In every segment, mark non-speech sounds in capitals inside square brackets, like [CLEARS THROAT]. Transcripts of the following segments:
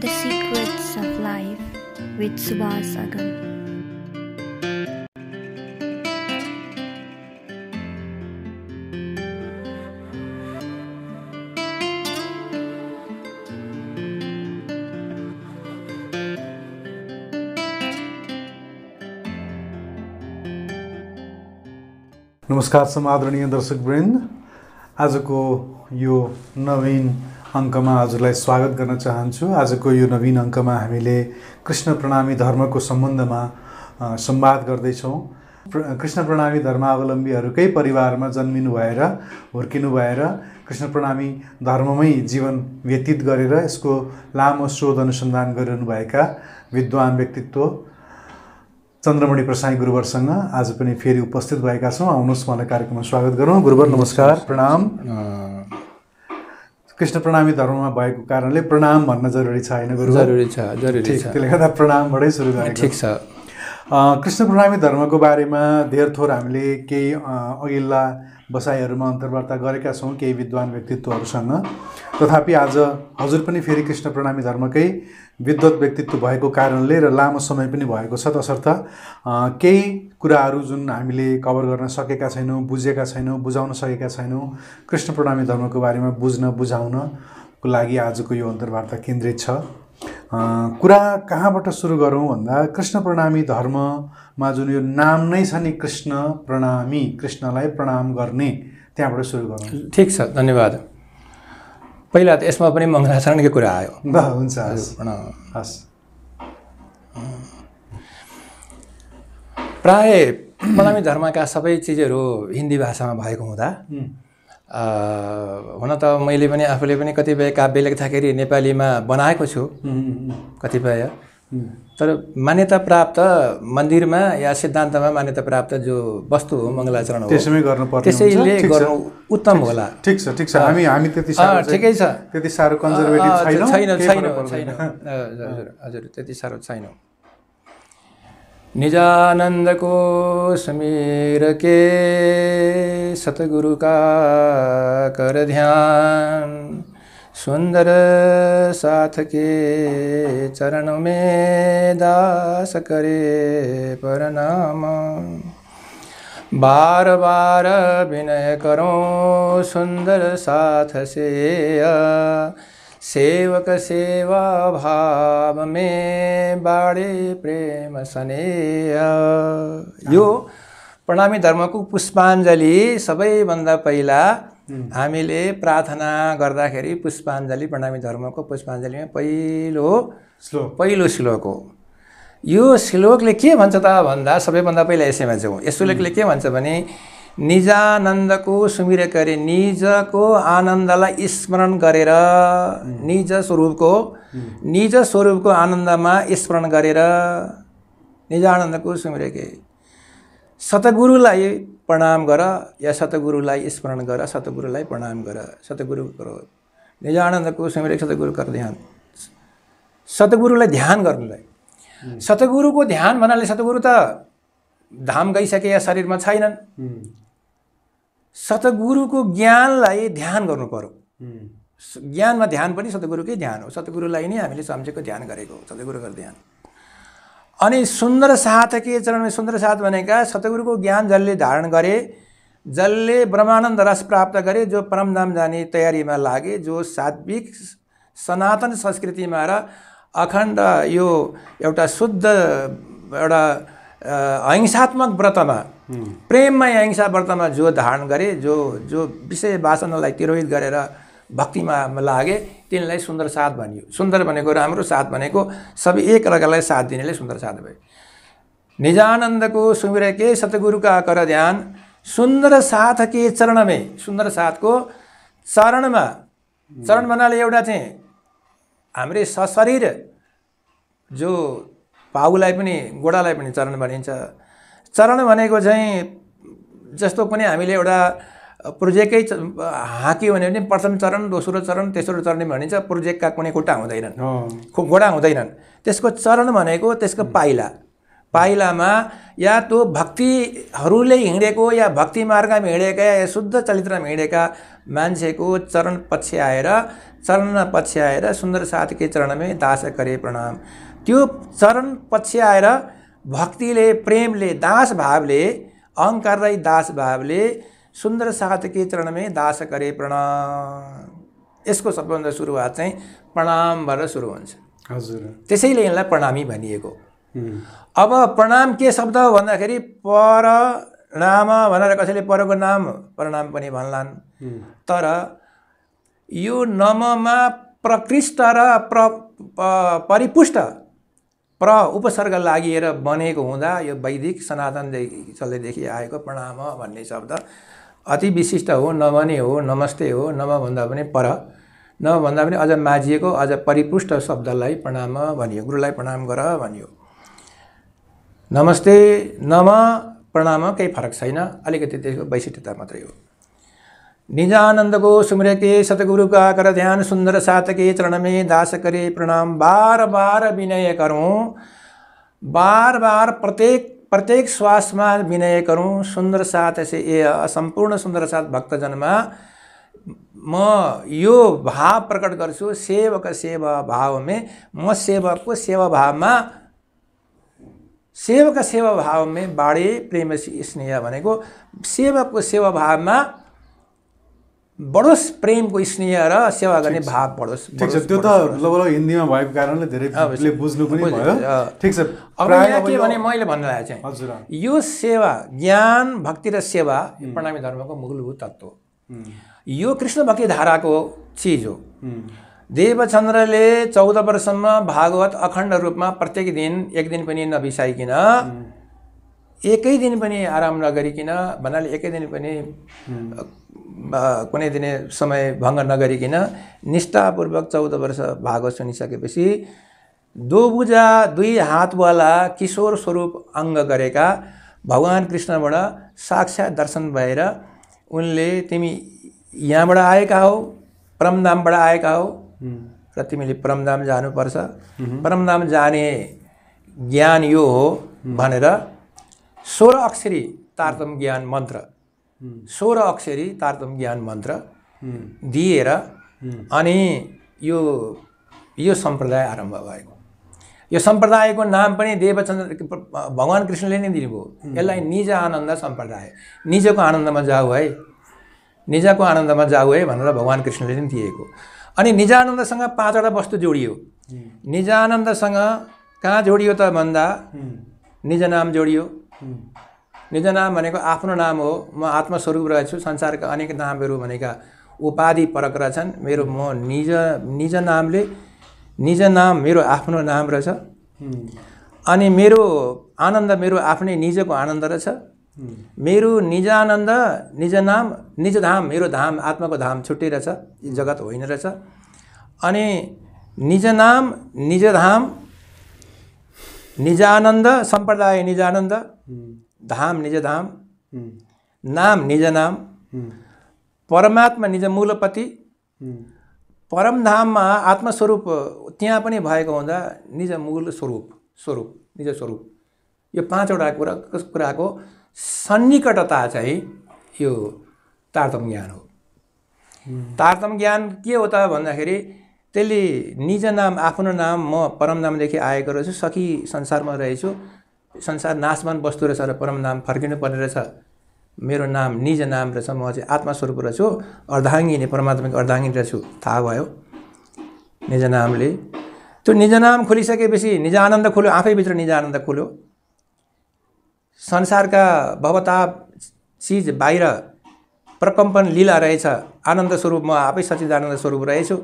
The Secrets of Life with Subhas Agam. नमस्कार समादरणीय दर्शक वृन्द आजको यो नवीन अङ्कमा हजुरलाई स्वागत गर्न चाहन्छु आजको यो नवीन अङ्कमा हामीले कृष्ण प्रणामी धर्मको सम्बन्धमा संवाद गर्दैछौँ प्र कृष्ण प्रणामी धर्मावलम्बीहरूकै परिवारमा जन्मिनु भएर हुर्किनु भएर कृष्ण प्रणामी धर्ममै जीवन व्यतीत गरेर यसको लामो शोध अनुसन्धान गरिरहनुभएका विद्वान व्यक्तित्व चन्द्रमणि प्रसाई गुरुवरसँग आज पनि फेरि उपस्थित भएका छौँ आउनुहोस् मलाई कार्यक्रममा स्वागत गरौँ गुरुवर नमस्कार प्रणाम कृष्ण प्रणामी धर्ममा भएको कारणले प्रणाम भन्न जरुरी छैन गुरु जरुरी छ जरुरी छ त्यसले गर्दा प्रणामबाटै सुरु गरेको ठिक छ कृष्ण प्रणामी धर्मको बारेमा धेर थोर हामीले केही अघिल्ला बसाइहरूमा अन्तर्वार्ता गरेका छौँ केही विद्वान व्यक्तित्वहरूसँग तथापि आज हजुर पनि फेरि कृष्ण प्रणामी धर्मकै विद्वत व्यक्तित्व भएको कारणले र लामो समय पनि भएको छ तसर्थ केही कुराहरू जुन हामीले कभर गर्न सकेका छैनौँ बुझेका छैनौँ बुझाउन सकेका छैनौँ कृष्ण प्रणामी धर्मको बारेमा बुझ्न बुझाउनको लागि आजको यो अन्तर्वार्ता केन्द्रित छ कुरा कहाँबाट सुरु गरौँ भन्दा कृष्ण प्रणामी धर्म मा जुन यो नाम नै छ नि कृष्ण प्रणामी कृष्णलाई प्रणाम गर्ने त्यहाँबाट सुरु गर्नु ठिक छ धन्यवाद पहिला त यसमा पनि मङ्गलाचरणकै कुरा आयो [LAUGHS] हुन्छ हस् प्राय प्रणामी धर्मका सबै चिजहरू हिन्दी भाषामा भएको हुँदा हुन त मैले पनि आफूले पनि कतिपय काव्य लेख्दाखेरि नेपालीमा बनाएको छु कतिपय तर मान्यता प्राप्त मन्दिरमा या सिद्धान्तमा मान्यता प्राप्त जो वस्तु हो मङ्गलाचरण त्यसैमै गर्नुपर्छ त्यसैले गर्नु उत्तम होला ठिक छ ठिक छ हामी हामी त्यति ठिकै छ त्यति साह्रो कन्जर्भेटिभ छैन छैन हजुर हजुर त्यति साह्रो छैन निजानन्दको समीर के सतगुरुका कर ध्यान सुन्दर साथ के चरण में दास करे परनाम बार बार विनय करो सुंदर साथ से सेवक सेवा भाव में बाडे प्रेम सनेय यो प्रणामी धर्मको पुष्पाञ्जली सबैभन्दा पहिला हामीले प्रार्थना गर्दाखेरि पुष्पाञ्जली प्रणामी धर्मको पुष्पाञ्जलीमा पहिलो श्लोक पहिलो श्लोक हो यो श्लोकले के भन्छ त भन्दा सबैभन्दा पहिला यसैमा जाउँ यस श्लोकले के भन्छ भने निजानन्दको सुमिर गरे निजको आनन्दलाई स्मरण गरेर निज स्वरूपको निज स्वरूपको आनन्दमा स्मरण गरेर निजानन्दको सुमिर के सतगुरुलाई प्रणाम गर या सतगुरुलाई स्मरण गर सतगुरुलाई प्रणाम गर सतगुरु करो निजानन्दको सतगुरु सतगुरुको ध्यान सतगुरुलाई ध्यान गर्नुलाई सतगुरुको ध्यान भन्नाले सतगुरु त धाम गइसके या शरीरमा छैनन् सतगुरुको ज्ञानलाई ध्यान गर्नु पर्यो ज्ञानमा ध्यान पनि सतगुरुकै ध्यान हो सतगुरुलाई नै हामीले सम्झेको ध्यान गरेको हो सतगुरुको ध्यान अनि सुन्दर साथकै चरणमा सुन्दर साथ भनेका सतगुरुको ज्ञान जसले धारण गरे जसले ब्रह्मानन्द रस प्राप्त गरे जो परमधाम जाने तयारीमा लागे जो सात्विक सनातन संस्कृतिमा र अखण्ड यो एउटा शुद्ध एउटा अहिंसात्मक व्रतमा प्रेममय अहिंसा व्रतमा जो धारण गरे जो जो विषय वासनालाई तिरोहित गरेर भक्तिमा लागे तिनीलाई सुन्दर साथ भनियो सुन्दर भनेको राम्रो साथ भनेको सबै एक अर्कालाई साथ दिनेले सुन्दर साथ भयो निजानन्दको सुमिर के सतगुरुका कर ध्यान सुन्दर साथ के चरणमै सुन्दर साथको चरणमा चरण भन्नाले एउटा चाहिँ हाम्रै सशरीर जो पाहुलाई पनि गोडालाई पनि चरण भनिन्छ चरण भनेको चाहिँ जस्तो पनि हामीले एउटा प्रोजेक्टकै हाक्यो भने पनि प्रथम चरण दोस्रो चरण तेस्रो चरण भनिन्छ प्रोजेक्टका कुनै खुट्टा हुँदैनन् घोडा हुँदैनन् त्यसको चरण भनेको त्यसको पाइला पाइलामा या त्यो भक्तिहरूले हिँडेको या भक्ति मार्गमा हिँडेका या शुद्ध चरित्रमा हिँडेका मान्छेको चरण पछि आएर चरण पछि आएर सुन्दर साथकै चरणमै दास गरे प्रणाम त्यो चरण पछि आएर भक्तिले प्रेमले दास भावले अहङ्कारलाई दास भावले सुन्दर साथ के चरणमै दास गरे प्रणाम यसको सबैभन्दा सुरुवात चाहिँ प्रणामबाट सुरु हुन्छ हजुर त्यसैले यसलाई प्रणामी भनिएको अब प्रणाम के शब्द हो भन्दाखेरि पर नाम भनेर कसैले परको नाम प्रणाम पनि भन्लान् तर यो नममा प्रकृष्ट र प्र परिपुष्ट प्र उपसर्ग लागिएर बनेको हुँदा यो वैदिक सनातनदेखि चल्दैदेखि आएको प्रणाम भन्ने शब्द अति विशिष्ट हो नमने हो नमस्ते हो नम पनि पर भाई अज अझ को अज परिपुष्ट शब्द लणाम भो गुरु प्रणाम कर भो नमस्ते नम प्रणाम कई फरक वैशिष्टता मत हो निजानंद को सुमर के सतगुरु का कर ध्यान के चरण चरणमे दास करे प्रणाम बार बार विनय करूँ बार बार प्रत्येक प्रत्येक श्वास में विनय करूँ सुंदर साथ ऐसे ए सम्पूर्ण सुन्दर साथ भक्तजनमा म यो भाव प्रकट गर्छु सेवक सेवा में म को सेवा में सेवक सेवा में बाड़े प्रेम स्नेह सेवक को सेवा में बढोस् प्रेमको स्नेह र सेवा गर्ने भाव बढोस् ठिक छ त्यो त लगभग हिन्दीमा भएको कारणले धेरै बुझ्नु पनि भयो ठिक छ अब यहाँ के भने मैले भन्न चाहिँ हजुर यो सेवा ज्ञान भक्ति र सेवा प्रणामी धर्मको मूलभूत तत्त्व यो कृष्ण भक्ति धाराको चिज हो देवचन्द्रले चौध वर्षसम्म भागवत अखण्ड रूपमा प्रत्येक दिन एक दिन पनि नबिसाइकन एकै दिन पनि आराम नगरिकन भन्नाले एकै दिन पनि कुनै दिन समय भङ्ग नगरिकन निष्ठापूर्वक चौध वर्ष भागो सुनिसकेपछि दोबुजा दुई हातवाला किशोर स्वरूप अङ्ग गरेका भगवान् कृष्णबाट साक्षात् दर्शन भएर उनले तिमी यहाँबाट आएका हौ परमधामबाट आएका हौ र तिमीले परमधाम जानुपर्छ परमधाम जाने ज्ञान यो हो भनेर सोह्र अक्षरी तारतम ज्ञान मन्त्र सोह्र अक्षरी तारतम ज्ञान मन्त्र दिएर अनि यो यो सम्प्रदाय आरम्भ भएको यो सम्प्रदायको नाम पनि देवचन्द्र भगवान् कृष्णले नै दिनुभयो यसलाई निज आनन्द सम्प्रदाय निजको आनन्दमा जाऊ है निजको आनन्दमा जाऊ है भनेर भगवान् कृष्णले नै दिएको अनि निजानन्दसँग पाँचवटा वस्तु जोडियो निजानन्दसँग कहाँ जोडियो त भन्दा निज नाम जोडियो निज नाम भनेको आफ्नो नाम हो म आत्मस्वरूप रहेछु संसारका अनेक नामहरू भनेका उपाधि परक रहेछन् मेरो म निज निज नामले निज नाम मेरो आफ्नो नाम रहेछ अनि मेरो आनन्द मेरो आफ्नै निजको आनन्द रहेछ मेरो निज आनन्द निज नाम निज धाम मेरो धाम आत्माको धाम छुट्टै रहेछ जगत होइन रहेछ अनि निज नाम निज धाम निजानन्द सम्प्रदाय निजानन्द धाम निज धाम नाम निज नाम परमात्मा निज मूलपति परमधाममा आत्मस्वरूप त्यहाँ पनि भएको हुँदा निज मूल स्वरूप स्वरूप निज स्वरूप यो पाँचवटा कुरा कुराको सन्निकटता चाहिँ यो तारतम ज्ञान हो तारतम ज्ञान के हो त भन्दाखेरि त्यसले निज नाम आफ्नो नाम म परम नामदेखि आएको रहेछु सखी संसारमा रहेछु संसार नाशमान वस्तु रहेछ र परम नाम फर्किनु पर्ने रहेछ मेरो नाम निज नाम रहेछ म चाहिँ आत्मास्वरूप रहेछु नै परमात्माको अर्धाङ्गी रहेछु थाहा भयो निज नामले त्यो निज नाम खोलिसकेपछि निज आनन्द खोल्यो आफैभित्र निज आनन्द खोल्यो संसारका भवता चिज बाहिर प्रकम्पन लीला रहेछ आनन्द स्वरूप म आफै आनन्द स्वरूप रहेछु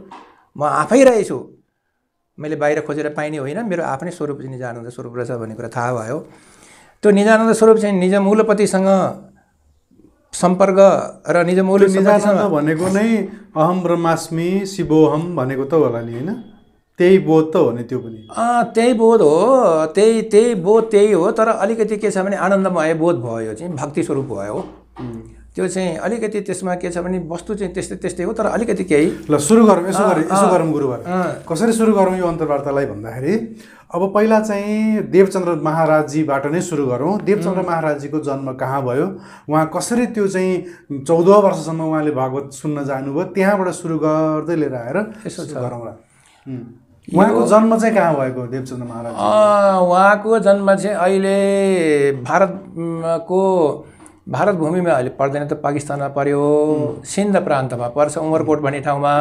म आफै रहेछु मैले बाहिर खोजेर पाइने होइन मेरो आफ्नै स्वरूप चाहिँ निजानन्द स्वरूप रहेछ भन्ने कुरा थाहा भयो त्यो निजानन्द स्वरूप चाहिँ निज मूलपतिसँग सम्पर्क र निजमूल निजानन्द भनेको नै अहम ब्रह्मास्मी शिवोहम भनेको त होला नि होइन त्यही बोध त हो नि त्यो पनि त्यही बोध हो त्यही त्यही बोध त्यही हो तर अलिकति के छ भने आनन्दमय बोध भयो चाहिँ भक्ति स्वरूप भयो त्यो चाहिँ अलिकति त्यसमा के छ भने वस्तु चाहिँ त्यस्तै त्यस्तै हो तर अलिकति केही ल सुरु गरौँ यसो गरौँ यसो गरौँ गुरुवार कसरी सुरु गरौँ यो अन्तर्वार्तालाई भन्दाखेरि अब पहिला चाहिँ देवचन्द्र महाराजजीबाट नै सुरु गरौँ देवचन्द्र महाराजजीको जन्म कहाँ भयो उहाँ कसरी त्यो चाहिँ चौध वर्षसम्म उहाँले भागवत सुन्न जानुभयो त्यहाँबाट सुरु गर्दै लिएर आएर यसो गरौँला उहाँको जन्म चाहिँ कहाँ भएको देवचन्द्र महाराज उहाँको जन्म चाहिँ अहिले भारतको भारत भूमिमा अहिले पर्दैन त पाकिस्तानमा पर्यो सिन्ध प्रान्तमा पर्छ उमरकोट भन्ने ठाउँमा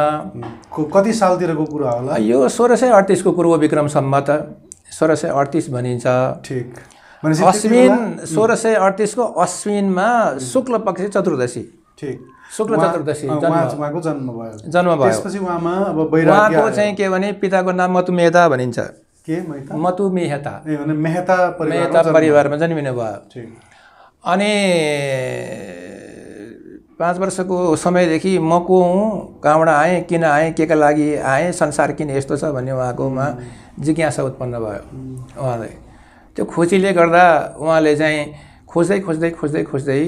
कति सालतिरको कुरा होला यो सोह्र सय अडतिसको कुरो हो विक्रम सम्मत सोह्र सय अडतिस भनिन्छ ठिक अश्विन सोह्र सय अडतिसको अश्विनमा शुक्ल पक्ष चतुर्दशी ठिक शुक्ल चतुर्दशी जन्म जन्म भयो जन्म भयो त्यसपछि उहाँमा अब उहाँको चाहिँ के भने पिताको नाम मतुमेहता भनिन्छ के मधुमेहता मेहता मेहता परिवारमा जन्मिनु भयो अनि पाँच वर्षको समयदेखि म को हुँ कहाँबाट आएँ किन आएँ के का लागि आएँ संसार किन यस्तो छ भन्ने उहाँकोमा जिज्ञासा उत्पन्न भयो उहाँलाई त्यो खोजीले गर्दा उहाँले चाहिँ खोज्दै खोज्दै खोज्दै खोज्दै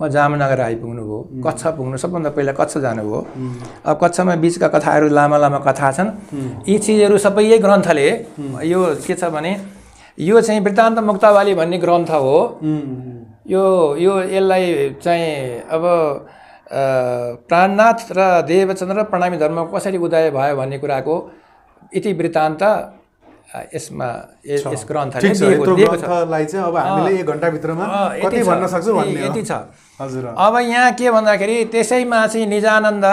उहाँ जामनगर आइपुग्नुभयो कच्छ पुग्नु सबभन्दा पहिला कच्छ जानुभयो अब कच्छमा बिचका कथाहरू लामा लामा कथा छन् यी चिजहरू सबै यही ग्रन्थले यो के छ भने यो चाहिँ वृत्तान्त मुक्तावाली भन्ने ग्रन्थ हो यो यो यसलाई चाहिँ अब प्राणनाथ र देवचन्द्र प्रणामी धर्म कसरी उदय भयो भन्ने कुराको वृत्तान्त यसमा यस ग्रन्थलाई चाहिँ अब हामीले एक घन्टाभित्रमा कति भन्न सक्छौँ यति छ हजुर अब यहाँ के भन्दाखेरि त्यसैमा चाहिँ निजानन्द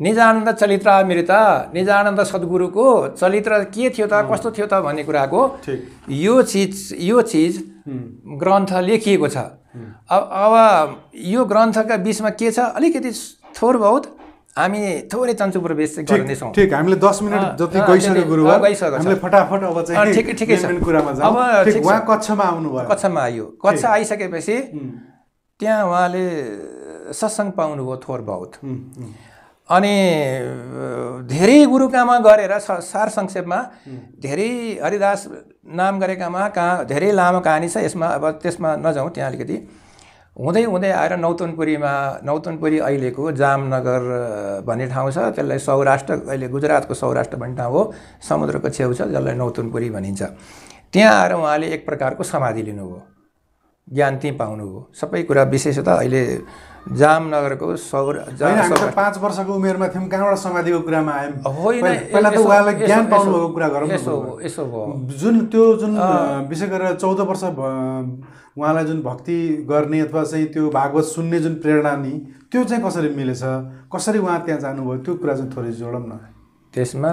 निजानन्द अमृत निजानन्द सद्गुरुको चलित्र के थियो त कस्तो थियो त भन्ने कुराको यो चिज यो चिज ग्रन्थ लेखिएको छ अब अब यो ग्रन्थका बिचमा के छ अलिकति थोर बहुत हामी थोरै चन्चु प्रवेश गर्नेछौँ ठिक हामीले दस मिनट जति गइसक्यो गुरु हामीले फटाफट अब चाहिँ ठिक ठिकै छ अब उहाँ कक्षमा कक्षमा आयो कक्षा आइसकेपछि त्यहाँ उहाँले सत्सङ पाउनुभयो थोर बहुत अनि धेरै गुरुकामा गरेर सार संक्षेपमा धेरै हरिदास नाम गरेकामा कहाँ धेरै लामो कहानी छ यसमा अब त्यसमा नजाउँ त्यहाँ अलिकति हुँदै हुँदै आएर नौतनपुरीमा नौतनपुरी अहिलेको जामनगर भन्ने ठाउँ छ त्यसलाई सौराष्ट्र अहिले गुजरातको सौराष्ट्र भन्ने ठाउँ हो समुद्रको छेउ छ जसलाई नौतनपुरी भनिन्छ त्यहाँ आएर उहाँले एक प्रकारको समाधि लिनुभयो ज्ञान त्यहीँ पाउनुभयो सबै कुरा विशेषतः अहिले जामनगरको सौर पाँच वर्षको उमेरमा थियौँ कहाँबाट समाधिको कुरामा आयौँ होइन पहिला त उहाँलाई ज्ञान पाउनुभएको कुरा गरौँ यसो भयो जुन त्यो जुन विशेष गरेर चौध वर्ष उहाँलाई जुन भक्ति गर्ने अथवा चाहिँ त्यो भागवत सुन्ने जुन प्रेरणा नि त्यो चाहिँ कसरी मिलेछ कसरी उहाँ त्यहाँ जानुभयो त्यो कुरा चाहिँ थोरै जोडौँ न त्यसमा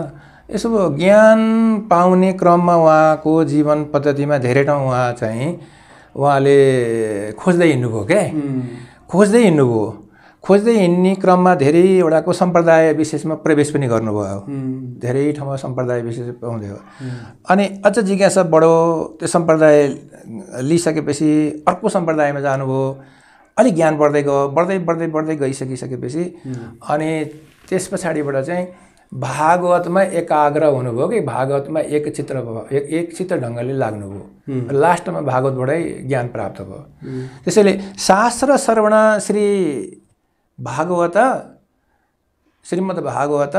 यसो भयो ज्ञान पाउने क्रममा उहाँको जीवन पद्धतिमा धेरै ठाउँ उहाँ चाहिँ उहाँले खोज्दै हिँड्नुभयो क्या खोज्दै हिँड्नुभयो खोज्दै हिँड्ने क्रममा धेरैवटाको सम्प्रदाय विशेषमा प्रवेश पनि गर्नुभयो धेरै ठाउँमा सम्प्रदाय विशेष हो अनि अझ जिज्ञासा बढो त्यो सम्प्रदाय लिइसकेपछि अर्को सम्प्रदायमा जानुभयो अलिक ज्ञान बढ्दै गयो बढ्दै बढ्दै बढ्दै गइसकिसकेपछि अनि त्यस पछाडिबाट चाहिँ भागवतमा एकाग्र हुनुभयो कि भागवतमा एक चित्र एक एक चित्र ढङ्गले लाग्नुभयो लास्टमा भागवतबाटै ज्ञान प्राप्त भयो त्यसैले शास्त्र श्रवण श्री भागवत श्रीमद् भागवत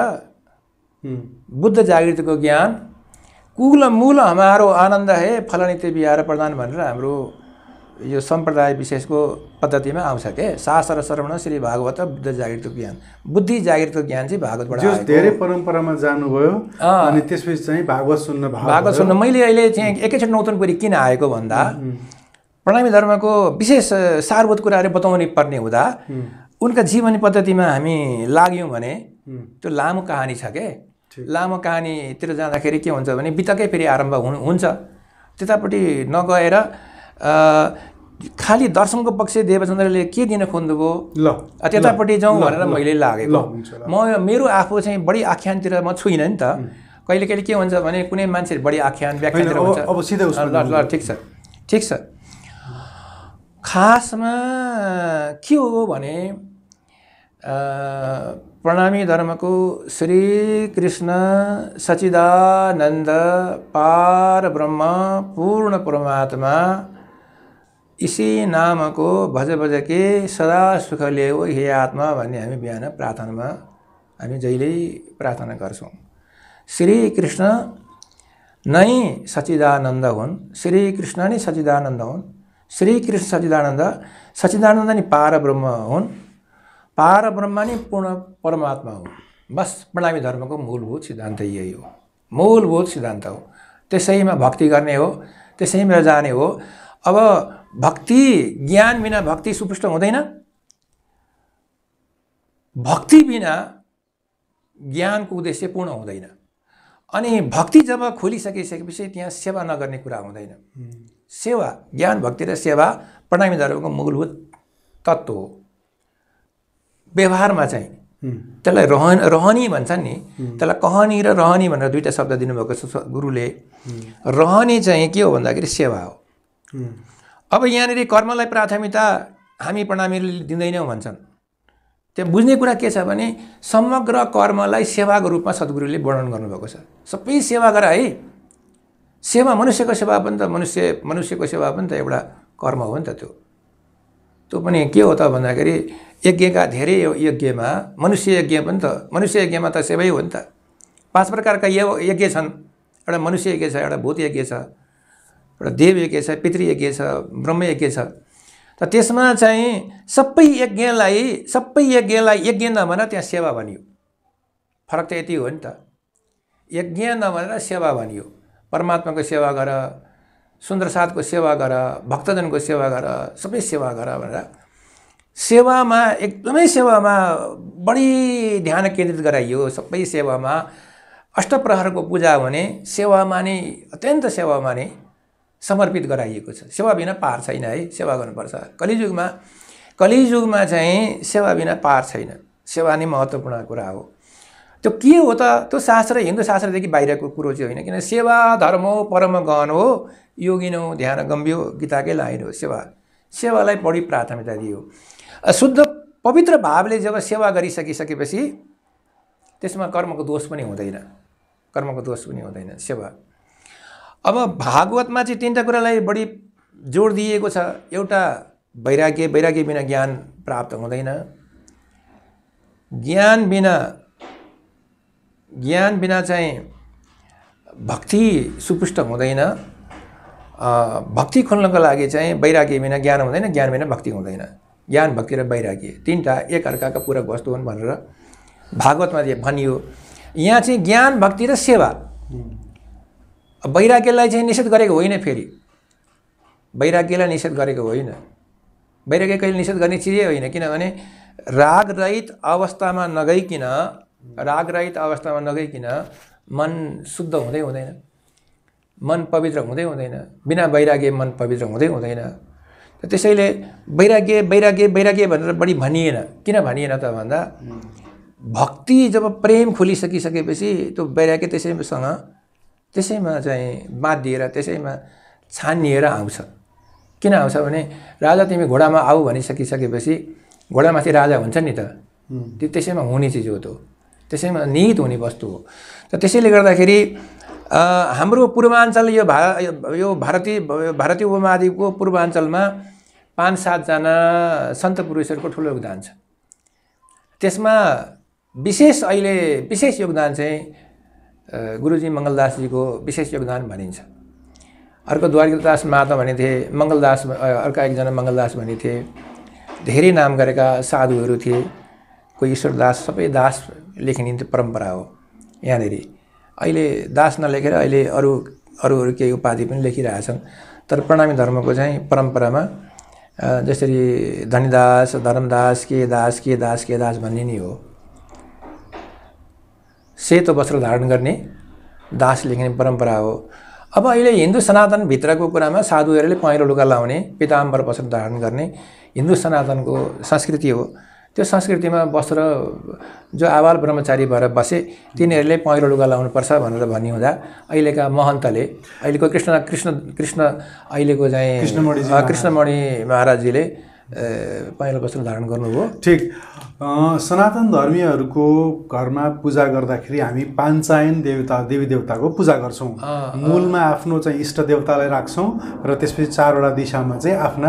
बुद्ध जागृतिको ज्ञान कुल मूल हाम्रो आनन्द हे फलनित्य बिहार प्रधान भनेर हाम्रो यो सम्प्रदाय विशेषको पद्धतिमा आउँछ के सास र श्रवण श्री भागवत बुद्ध जागृतको ज्ञान बुद्धि जागृतको ज्ञान चाहिँ भागवतबाट धेरै परम्परामा जानुभयो अनि त्यसपछि चाहिँ भागवत सुन्न भागवत सुन्न मैले अहिले चाहिँ एकैचोटि नौतनपुरी किन आएको भन्दा प्रणामी धर्मको विशेष सारभूत कुराहरू बताउने पर्ने हुँदा उनका जीवन पद्धतिमा हामी लाग्यौँ भने त्यो लामो कहानी छ के लामो कहानीतिर जाँदाखेरि के हुन्छ भने बितकै फेरि आरम्भ हुन्छ त्यतापट्टि नगएर खालि दर्शनको पक्ष देवचन्द्रले के दिन खोज्नुभयो ल त्यतापट्टि जाउँ भनेर मैले लागेको म मेरो आफू चाहिँ बढी आख्यानतिर म छुइनँ नि त कहिले कहिले के हुन्छ भने कुनै मान्छे बढी आख्यान व्याख्यानतिर हुन्छ ल ल ठिक छ ठिक छ खासमा के हो भने प्रणामी धर्मको श्री कृष्ण सचिदानन्द पार ब्रह्म पूर्ण परमात्मा इसी नाम को भज भज के सदा सुख ले हे आत्मा भाई हम बिहान में हम जैसे प्रार्थना कर श्री कृष्ण नई सचिदानंद हुन् श्री कृष्ण नहीं सचिदानंद हुन् श्री कृष्ण सचिदानन्द पार ब्रह्म हु पार ब्रह्म नहीं पूर्ण परमात्मा हो बस प्रणामी धर्म को मूलभूत सिद्धांत यही हो मूलभूत सिद्धांत हो त्यसैमा भक्ति करने हो त्यसैमा जाने हो अब भक्ति ज्ञान बिना भक्ति सुपुष्ट हुँदैन भक्ति बिना ज्ञानको उद्देश्य पूर्ण हुँदैन अनि भक्ति जब खोलिसकिसकेपछि त्यहाँ सेवा नगर्ने कुरा हुँदैन सेवा ज्ञान भक्ति र सेवा प्रणामी धर्मको मूलभूत तत्त्व हो व्यवहारमा चाहिँ त्यसलाई रहन रहनी भन्छन् नि त्यसलाई कहनी र रहनी भनेर दुईवटा शब्द दिनुभएको छ गुरुले रहनी चाहिँ के हो भन्दाखेरि सेवा हो अब यहाँनिर कर्मलाई प्राथमिकता हामी प्रणामीले दिँदैनौँ भन्छन् त्यहाँ बुझ्ने कुरा के छ भने समग्र कर्मलाई सेवाको रूपमा सद्गुरुले वर्णन गर्नुभएको छ सबै सेवा गर है सेवा मनुष्यको सेवा पनि त मनुष्य मनुष्यको सेवा पनि त एउटा कर्म हो नि त त्यो त्यो पनि के हो त भन्दाखेरि यज्ञका धेरै यज्ञमा मनुष्य यज्ञ पनि त मनुष्य यज्ञमा त सेवै हो नि त पाँच प्रकारका यज्ञ छन् एउटा मनुष्य यज्ञ छ एउटा भूत यज्ञ छ देव तो यज्ञ पितृ एकै ब्रह्म यज्ञ तेस में चाह सब यज्ञ सब यज्ञ यज्ञ यज्ञ बन ते सेवा भनियो फरक ये यति हो यज्ञ न बने सेवा सेवा भनियो को सेवा कर गर को सेवा भक्तजन को सेवा कर सब सेवा सेवा में एकदम सेवा में बड़ी ध्यान केन्द्रित सब में अष्ट सेवामा को पूजा होने में नहीं अत्यंत सेवा में नहीं समर्पित गराइएको छ सेवा बिना पार छैन है सेवा गर्नुपर्छ कलिजुगमा कलिजुगमा चाहिँ सेवा बिना पार छैन सेवा नै महत्त्वपूर्ण कुरा हो त्यो के हो त त्यो शास्त्र हिन्दू शास्त्रदेखि बाहिरको कुरो चाहिँ होइन किन सेवा धर्म हो परम गहन हो योगिनो ध्यान हो गीताकै लाइन हो सेवा सेवालाई बढी प्राथमिकता दियो शुद्ध पवित्र भावले जब सेवा गरिसकिसकेपछि त्यसमा कर्मको दोष पनि हुँदैन कर्मको दोष पनि हुँदैन सेवा अब भागवतमा चाहिँ तिनवटा कुरालाई बढी जोड दिएको छ एउटा वैराग्य वैराग्य बिना ज्ञान प्राप्त हुँदैन ज्ञान बिना ज्ञान बिना चाहिँ भक्ति सुपुष्ट हुँदैन भक्ति खोल्नको लागि चाहिँ वैराग्य बिना ज्ञान हुँदैन ज्ञान बिना भक्ति हुँदैन ज्ञान भक्ति र वैराग्य तिनवटा एकअर्काका पूरक वस्तु हुन् भनेर भागवतमा भनियो यहाँ चाहिँ ज्ञान भक्ति र सेवा वैराग्यलाई चाहिँ निषेध गरेको होइन फेरि वैराग्यलाई निषेध गरेको होइन वैराग्य कहिले निषेध गर्ने चिजै होइन किनभने रागरहित अवस्थामा नगइकन रागरहित अवस्थामा नगइकन मन शुद्ध हुँदै हुँदैन मन पवित्र हुँदै हुँदैन बिना वैराग्य मन पवित्र हुँदै हुँदैन त्यसैले वैराग्य वैराग्य वैराग्य भनेर बढी भनिएन किन भनिएन त भन्दा भक्ति जब प्रेम खोलिसकिसकेपछि त्यो वैराग्य त्यसैसँग त्यसैमा चाहिँ बाँधिएर त्यसैमा छानिएर आउँछ किन आउँछ भने राजा तिमी घोडामा आऊ भनिसकिसकेपछि घोडामाथि राजा हुन्छ नि त त्यो त्यसैमा हुने चिज हो त्यो त्यसैमा निहित हुने वस्तु हो त त्यसैले गर्दाखेरि हाम्रो पूर्वाञ्चल यो भा यो भारतीय भारतीय उपमहाद्वीपको पूर्वाञ्चलमा पाँच सातजना सन्त पुरुषहरूको ठुलो योगदान छ त्यसमा विशेष अहिले विशेष योगदान चाहिँ गुरुजी मङ्गलदासजीको विशेष योगदान भनिन्छ अर्को द्वारिकदास माता भनेथे मङ्गलदास अर्का एकजना मङ्गलदास भनेथे धेरै नाम गरेका साधुहरू थिए कोही ईश्वरदास सबै दास लेख्ने परम्परा हो यहाँनिर अहिले दास नलेखेर अहिले अरू अरू अरू केही उपाधि पनि लेखिरहेछन् तर प्रणामी धर्मको चाहिँ परम्परामा जसरी धनीदास धर्मदास के दास के दास के दास भन्ने नै हो सेतो वस्त्र धारण गर्ने दास लेख्ने परम्परा हो अब अहिले हिन्दू सनातनभित्रको कुरामा साधुहरूले पहेँलो लुगा लाउने पिताम्बर वस्त्र धारण गर्ने हिन्दू सनातनको संस्कृति हो त्यो संस्कृतिमा वस्त्र जो आवाल ब्रह्मचारी भएर बसे तिनीहरूले पहेँलो लुगा लाउनुपर्छ भनेर हुँदा अहिलेका महन्तले अहिलेको कृष्ण कृष्ण कृष्ण अहिलेको चाहिँ कृष्णमणि महाराजीले पहेँलो वस्त्र धारण गर्नुभयो ठिक सनातन धर्मीहरूको घरमा पूजा गर्दाखेरि हामी पाञ्चायन देवता देवी देवताको पूजा गर्छौँ मूलमा आफ्नो चाहिँ इष्ट देवतालाई राख्छौँ र त्यसपछि चारवटा दिशामा चाहिँ आफ्ना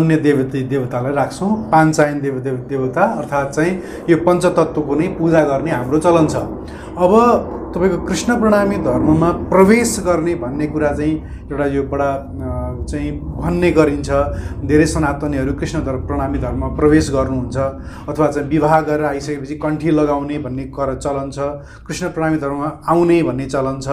अन्य देवती देवतालाई राख्छौँ पाञ्चायन देव देवता अर्थात् चाहिँ यो पञ्चतत्त्वको नै पूजा गर्ने हाम्रो चलन छ अब तपाईँको कृष्ण प्रणामी धर्ममा प्रवेश गर्ने भन्ने कुरा चाहिँ एउटा यो बडा चाहिँ भन्ने गरिन्छ धेरै सनातनीहरू कृष्ण धर्म प्रणामी धर्ममा प्रवेश गर्नुहुन्छ अथवा चाहिँ विवाह गरेर आइसकेपछि कन्ठी लगाउने भन्ने कर चलन छ कृष्ण प्रणामी धर्ममा आउने भन्ने चलन छ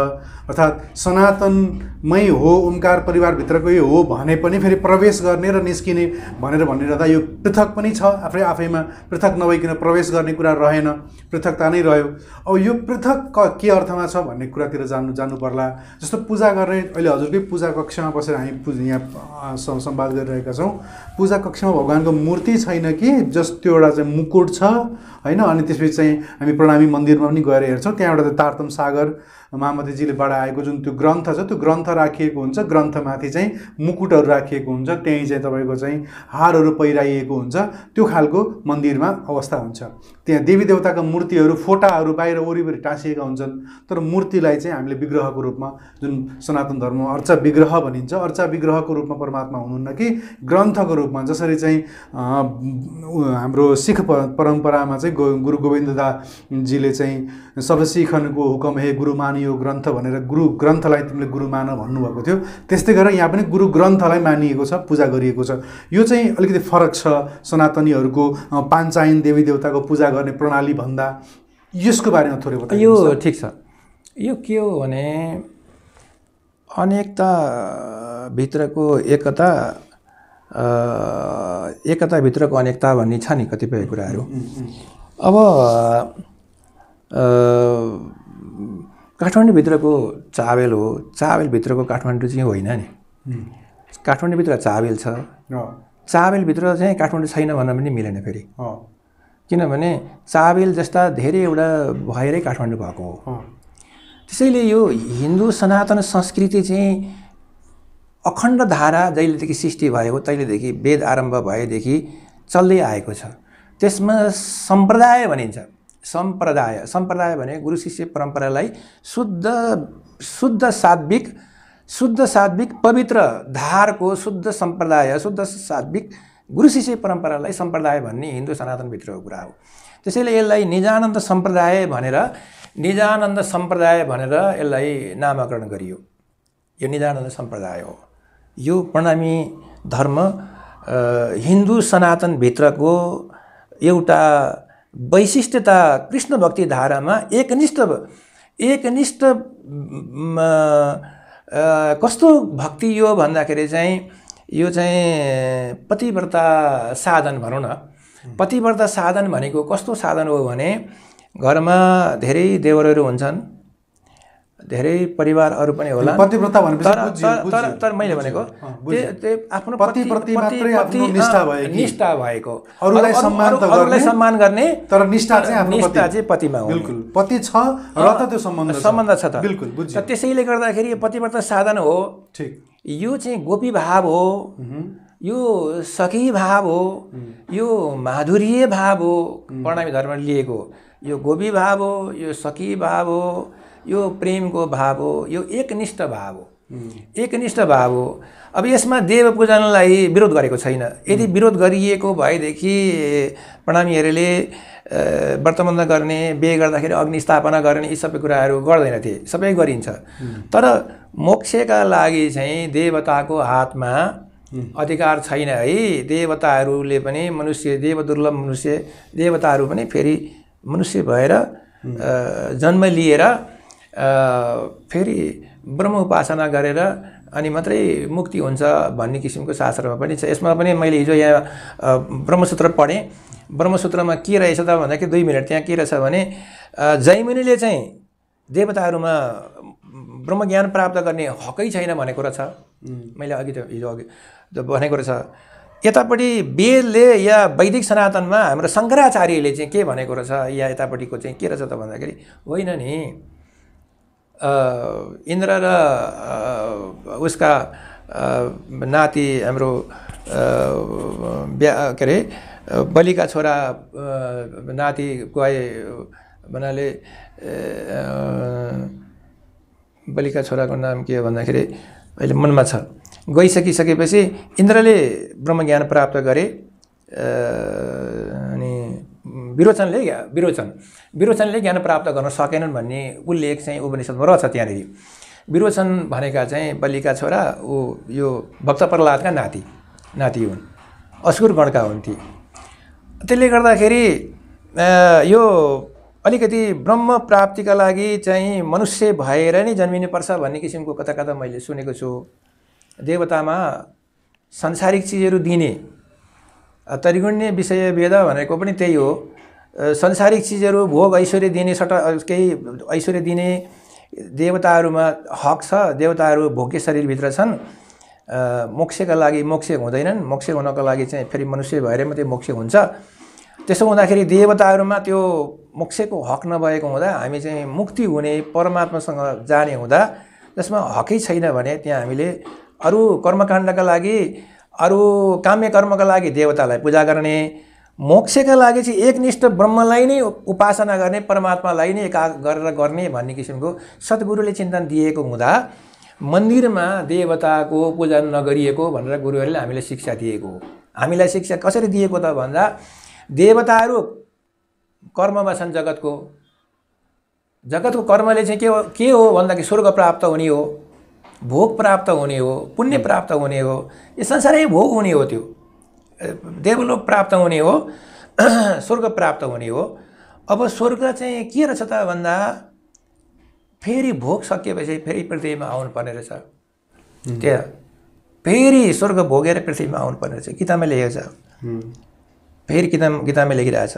अर्थात् सनातनमै हो ओमकार परिवारभित्रकै हो भने पनि फेरि प्रवेश गर्ने र निस्किने भनेर भनिरहँदा यो पृथक पनि छ आफै आफैमा पृथक नभइकन प्रवेश गर्ने कुरा रहेन पृथकता नै रह्यो अब यो पृथक के अर्थमा छ भन्ने कुरातिर जान्नु जान्नु पर्ला जस्तो पूजा गर्ने अहिले हजुरकै पूजा कक्षमा बसेर हामी यहाँ सम्वाद गरिरहेका छौँ पूजा कक्षमा भगवान्को मूर्ति छैन कि जस्ट त्यो एउटा चाहिँ मुकुट छ होइन अनि त्यसपछि चाहिँ हामी प्रणामी मन्दिरमा पनि गएर हेर्छौँ त्यहाँ एउटा तारतम सागर महामतीजीले बढाएको जुन त्यो ग्रन्थ छ त्यो ग्रन्थ राखिएको हुन्छ ग्रन्थमाथि चाहिँ मुकुटहरू राखिएको हुन्छ त्यहीँ चाहिँ तपाईँको चाहिँ हारहरू पहिराइएको हुन्छ त्यो खालको मन्दिरमा अवस्था हुन्छ त्यहाँ देवी देवताका मूर्तिहरू फोटाहरू बाहिर वरिपरि टाँसिएका हुन्छन् तर मूर्तिलाई चाहिँ हामीले विग्रहको रूपमा जुन सनातन धर्म अर्चा विग्रह भनिन्छ अर्चा विग्रहको रूपमा परमात्मा हुनुहुन्न कि ग्रन्थको रूपमा जसरी चाहिँ हाम्रो सिख परम्परामा चाहिँ गो गुरु गोविन्ददाजीले चाहिँ सब हुकम हे गुरु यो ग्रन्थ भनेर गुरु ग्रन्थलाई तिमीले गुरु मान भन्नुभएको थियो त्यस्तै गरेर यहाँ पनि गुरु ग्रन्थलाई मानिएको छ पूजा गरिएको छ यो चाहिँ अलिकति फरक छ सनातनीहरूको पाञ्चायन देवी देवताको पूजा गर्ने प्रणाली भन्दा यसको बारेमा थोरै बताउनु यो ठिक छ यो के हो भने अनेकता भित्रको एकता एकताभित्रको अनेकता भन्ने छ नि कतिपय कुराहरू अब काठमाडौँभित्रको चावेल हो चावेलभित्रको काठमाडौँ चाहिँ होइन नि काठमाडौँभित्र चावेल छ चावेलभित्र चाहिँ काठमाडौँ छैन भन्न पनि मिलेन फेरि किनभने चावेल जस्ता धेरैवटा भएरै काठमाडौँ भएको हो त्यसैले यो हिन्दू सनातन संस्कृति चाहिँ अखण्ड धारा जहिलेदेखि सृष्टि भएको तहिलेदेखि वेद आरम्भ भएदेखि चल्दै आएको छ त्यसमा सम्प्रदाय भनिन्छ सम्प्रदाय सम्प्रदाय भने गुरु शिष्य परम्परालाई शुद्ध शुद्ध सात्विक शुद्ध सात्विक पवित्र धारको शुद्ध सम्प्रदाय शुद्ध सात्विक गुरु शिष्य परम्परालाई सम्प्रदाय भन्ने हिन्दू सनातनभित्रको कुरा हो त्यसैले यसलाई निजानन्द सम्प्रदाय भनेर निजानन्द सम्प्रदाय भनेर यसलाई नामाकरण गरियो यो निजानन्द सम्प्रदाय हो यो प्रणामी धर्म हिन्दू सनातनभित्रको एउटा वैशिष्ट्यता कृष्ण भक्ति धारामा एकनिष्ठ एकनिष्ठ कस्तो भक्ति यो भन्दाखेरि चाहिँ यो चाहिँ पतिव्रता साधन भनौँ न पतिव्रता साधन भनेको कस्तो साधन हो भने घरमा धेरै देवरहरू हुन्छन् धेरै परिवारहरू पनि होला तर तर मैले भनेको आफ्नो निष्ठा भएको अरूलाई सम्मान गर्ने तर निष्ठा चाहिँ निष्ठा चाहिँ पतिमा हो बिल्कुल पति छ र त त्यो सम्बन्ध सम्बन्ध छ त बिल्कुल त्यसैले गर्दाखेरि यो पतिव्रत साधन हो ठिक यो चाहिँ गोपी भाव हो यो सखी भाव हो यो माधुरीय भाव हो प्रणामी धर्म लिएको यो गोपी भाव हो यो सखी भाव हो यो प्रेमको भाव हो यो एकनिष्ठ भाव हो एकनिष्ठ भाव हो अब यसमा देव पूजनलाई विरोध गरेको छैन यदि विरोध गरिएको भएदेखि प्रणामीहरूले व्रतबन्ध गर्ने बिहे गर्दाखेरि अग्नि स्थापना गर्ने यी सबै कुराहरू गर्दैनथे सबै गरिन्छ तर मोक्षका लागि चाहिँ देवताको हातमा अधिकार छैन है देवताहरूले पनि मनुष्य देव दुर्लभ मनुष्य देवताहरू पनि फेरि मनुष्य भएर जन्म लिएर फेरि ब्रह्म उपासना गरेर अनि मात्रै मुक्ति हुन्छ भन्ने किसिमको शास्त्रमा पनि छ यसमा पनि मैले हिजो यहाँ ब्रह्मसूत्र पढेँ ब्रह्मसूत्रमा के रहेछ त भन्दाखेरि दुई मिनट त्यहाँ के रहेछ भने जैमिनीले चाहिँ देवताहरूमा ब्रह्मज्ञान प्राप्त गर्ने हकै छैन भनेको रहेछ मैले अघि त हिजो अघि भनेको रहेछ यतापट्टि वेदले या वैदिक सनातनमा हाम्रो शङ्कराचार्यले चाहिँ के भनेको रहेछ या यतापट्टिको चाहिँ के रहेछ त भन्दाखेरि होइन नि इन्द्र र उसका नाति हाम्रो ब्या के अरे बलिका छोरा नाति गए भन्नाले बलिका छोराको नाम के हो भन्दाखेरि अहिले मनमा छ गइसकिसकेपछि इन्द्रले ब्रह्मज्ञान प्राप्त गरे विरोचनले विरोचन विरोचनले ज्ञान प्राप्त गर्न सकेनन् भन्ने उल्लेख चाहिँ उपनिषदमा रहेछ त्यहाँनिर विरोचन भनेका चाहिँ बलिका छोरा ऊ यो भक्त प्रहलादका नाति नाति हुन् असुर गणका हुन्थे त्यसले गर्दाखेरि यो अलिकति ब्रह्म प्राप्तिका लागि चाहिँ मनुष्य भएर नै जन्मिनुपर्छ भन्ने किसिमको कता कता मैले सुनेको छु देवतामा सांसारिक चिजहरू दिने त्रिगुण्य विषय वेद भनेको पनि त्यही हो संसारिक चिजहरू भोग ऐश्वर्य दिने सट केही ऐश्वर्य दिने देवताहरूमा हक छ देवताहरू भोग्य शरीरभित्र छन् मोक्षका लागि मोक्ष हुँदैनन् मोक्ष हुनको लागि चाहिँ फेरि मनुष्य भएर मात्रै मोक्ष हुन्छ त्यसो हुँदाखेरि देवताहरूमा त्यो मोक्षको हक नभएको हुँदा हामी चाहिँ मुक्ति हुने परमात्मासँग जाने हुँदा जसमा हकै छैन भने त्यहाँ हामीले अरू कर्मकाण्डका लागि अरू काम्य कर्मका लागि देवतालाई पूजा गर्ने मोक्षका लागि चाहिँ एकनिष्ठ ब्रह्मलाई नै उपासना गर्ने परमात्मालाई नै एका गरेर गर्ने भन्ने किसिमको सद्गुरुले चिन्तन दिएको हुँदा मन्दिरमा देवताको पूजा नगरिएको भनेर गुरुहरूले हामीलाई शिक्षा दिएको हो हामीलाई शिक्षा कसरी दिएको त भन्दा देवताहरू कर्ममा छन् जगतको जगतको कर्मले चाहिँ के हो के हो भन्दाखेरि स्वर्ग प्राप्त हुने हो भोग प्राप्त हुने हो पुण्य प्राप्त हुने हो यो संसारै भोग हुने हो त्यो देवलोक प्राप्त हुने हो [CLEARS THROAT] स्वर्ग प्राप्त हुने हो अब स्वर्ग चाहिँ के रहेछ त भन्दा फेरि भोग सकिएपछि फेरि पृथ्वीमा आउनुपर्ने रहेछ त्यहाँ फेरि स्वर्ग भोगेर पृथ्वीमा आउनुपर्ने रहेछ किताबमा लेखेको छ फेरि किताब किताबमा लेखिरहेछ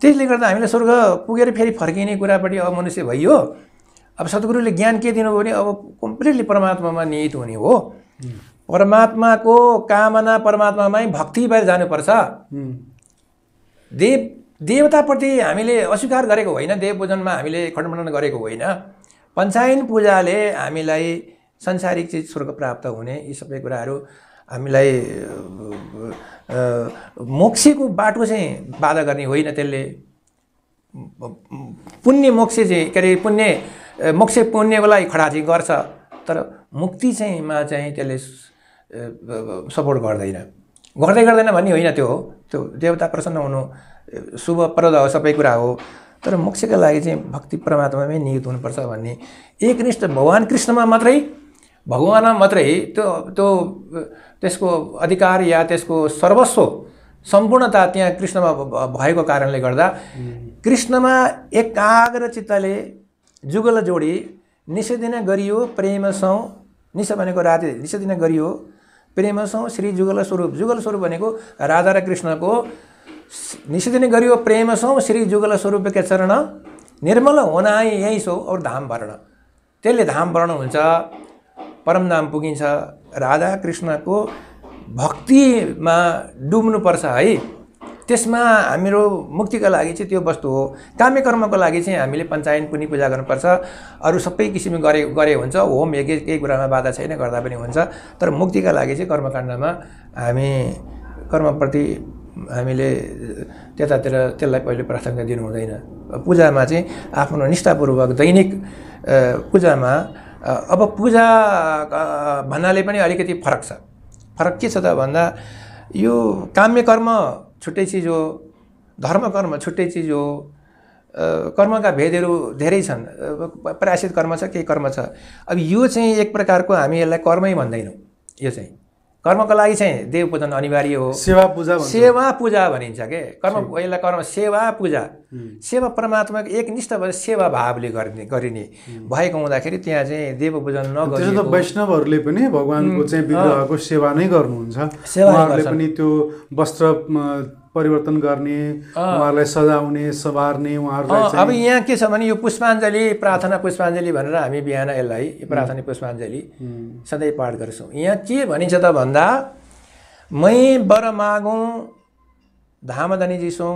त्यसले गर्दा हामीले स्वर्ग पुगेर फेरि फर्किने कुरापट्टि अब मनुष्य भइयो अब सद्गुरुले ज्ञान के दिनुभयो भने अब कम्प्लिटली परमात्मामा निहित हुने हो परमात्माको कामना परमात्मामै भक्ति भएर जानुपर्छ देव देवताप्रति हामीले अस्वीकार गरेको होइन देव पूजनमा हामीले खण्डमण्डन गरेको होइन पञ्चायन पूजाले हामीलाई संसारिक चिज स्वर्ग प्राप्त हुने यी सबै कुराहरू हामीलाई मोक्षीको बाटो चाहिँ बाधा गर्ने होइन त्यसले पुण्य मोक्ष चाहिँ के अरे पुण्य मोक्ष पुण्यको लागि खडा चाहिँ गर्छ तर मुक्ति चाहिँ मा चाहिँ त्यसले सपोर्ट गर्दैन गर्दै गर्दैन भन्ने होइन त्यो हो त्यो देवता प्रसन्न हुनु शुभ प्रद हो सबै कुरा हो तर मोक्षको लागि चाहिँ भक्ति परमात्मामै निहित हुनुपर्छ भन्ने एकनिष्ठ भगवान् कृष्णमा मात्रै भगवानमा मात्रै त्यो त्यो त्यसको अधिकार या त्यसको सर्वस्व सम्पूर्णता त्यहाँ कृष्णमा भएको कारणले गर्दा कृष्णमा एकाग्र चित्तले जुगल जोडी निषेधिन गरियो प्रेमसौँ निष भनेको राति निषेधिन गरियो प्रेम प्रेमसौँ श्री जुगल स्वरूप जुगल स्वरूप भनेको राधा र कृष्णको निषेधन गरियो प्रेम प्रेमसौँ श्री जुगल स्वरूपका चरण निर्मल नै यहीँ सो अरू धाम भरण त्यसले धाम भरण हुन्छ परमधाम पुगिन्छ राधा कृष्णको भक्तिमा डुब्नुपर्छ है त्यसमा हाम्रो मुक्तिका लागि चाहिँ त्यो वस्तु हो कामे कर्मको लागि चाहिँ हामीले पञ्चायत पनि पूजा गर्नुपर्छ अरू सबै किसिमको गरे गरे हुन्छ होम यज्ञ केही कुरामा बाधा छैन गर्दा पनि हुन्छ तर मुक्तिका लागि चाहिँ कर्मकाण्डमा हामी कर्मप्रति हामीले त्यतातिर त्यसलाई पहिले प्राथमिकता दिनु हुँदैन पूजामा चाहिँ आफ्नो निष्ठापूर्वक दैनिक पूजामा अब पूजा भन्नाले पनि अलिकति फरक छ फरक के छ त भन्दा यो काम्य कर्म छुट्टै चिज हो धर्म कर्म छुट्टै चिज हो कर्मका भेदहरू धेरै छन् प्रायश्चित कर्म छ केही कर्म छ अब यो चाहिँ एक प्रकारको हामी यसलाई कर्मै भन्दैनौँ यो चाहिँ कर्मको लागि चाहिँ देव पूजन अनिवार्य हो सेवा पूजा सेवा पूजा भनिन्छ के कर्म यसलाई कर्म सेवा पूजा सेवा परमात्माको एकनिष्ठ भएर सेवा भावले गरिने गरिने भएको हुँदाखेरि त्यहाँ चाहिँ देव पूजन नगर्ने त वैष्णवहरूले पनि भगवानको चाहिँ विग्रहको सेवा नै गर्नुहुन्छ सेवाहरूले पनि त्यो वस्त्र परिवर्तन गर्ने उहाँहरूलाई सजाउने सवार्ने उहाँहरूलाई अब यहाँ के छ भने यो पुष्पाञ्जली प्रार्थना पुष्पाञ्जली भनेर हामी बिहान यसलाई प्रार्थना पुष्पाञ्जली सधैँ पाठ गर्छौँ यहाँ के भनिन्छ त भन्दा मै बर मागौँ धाम जिसौँ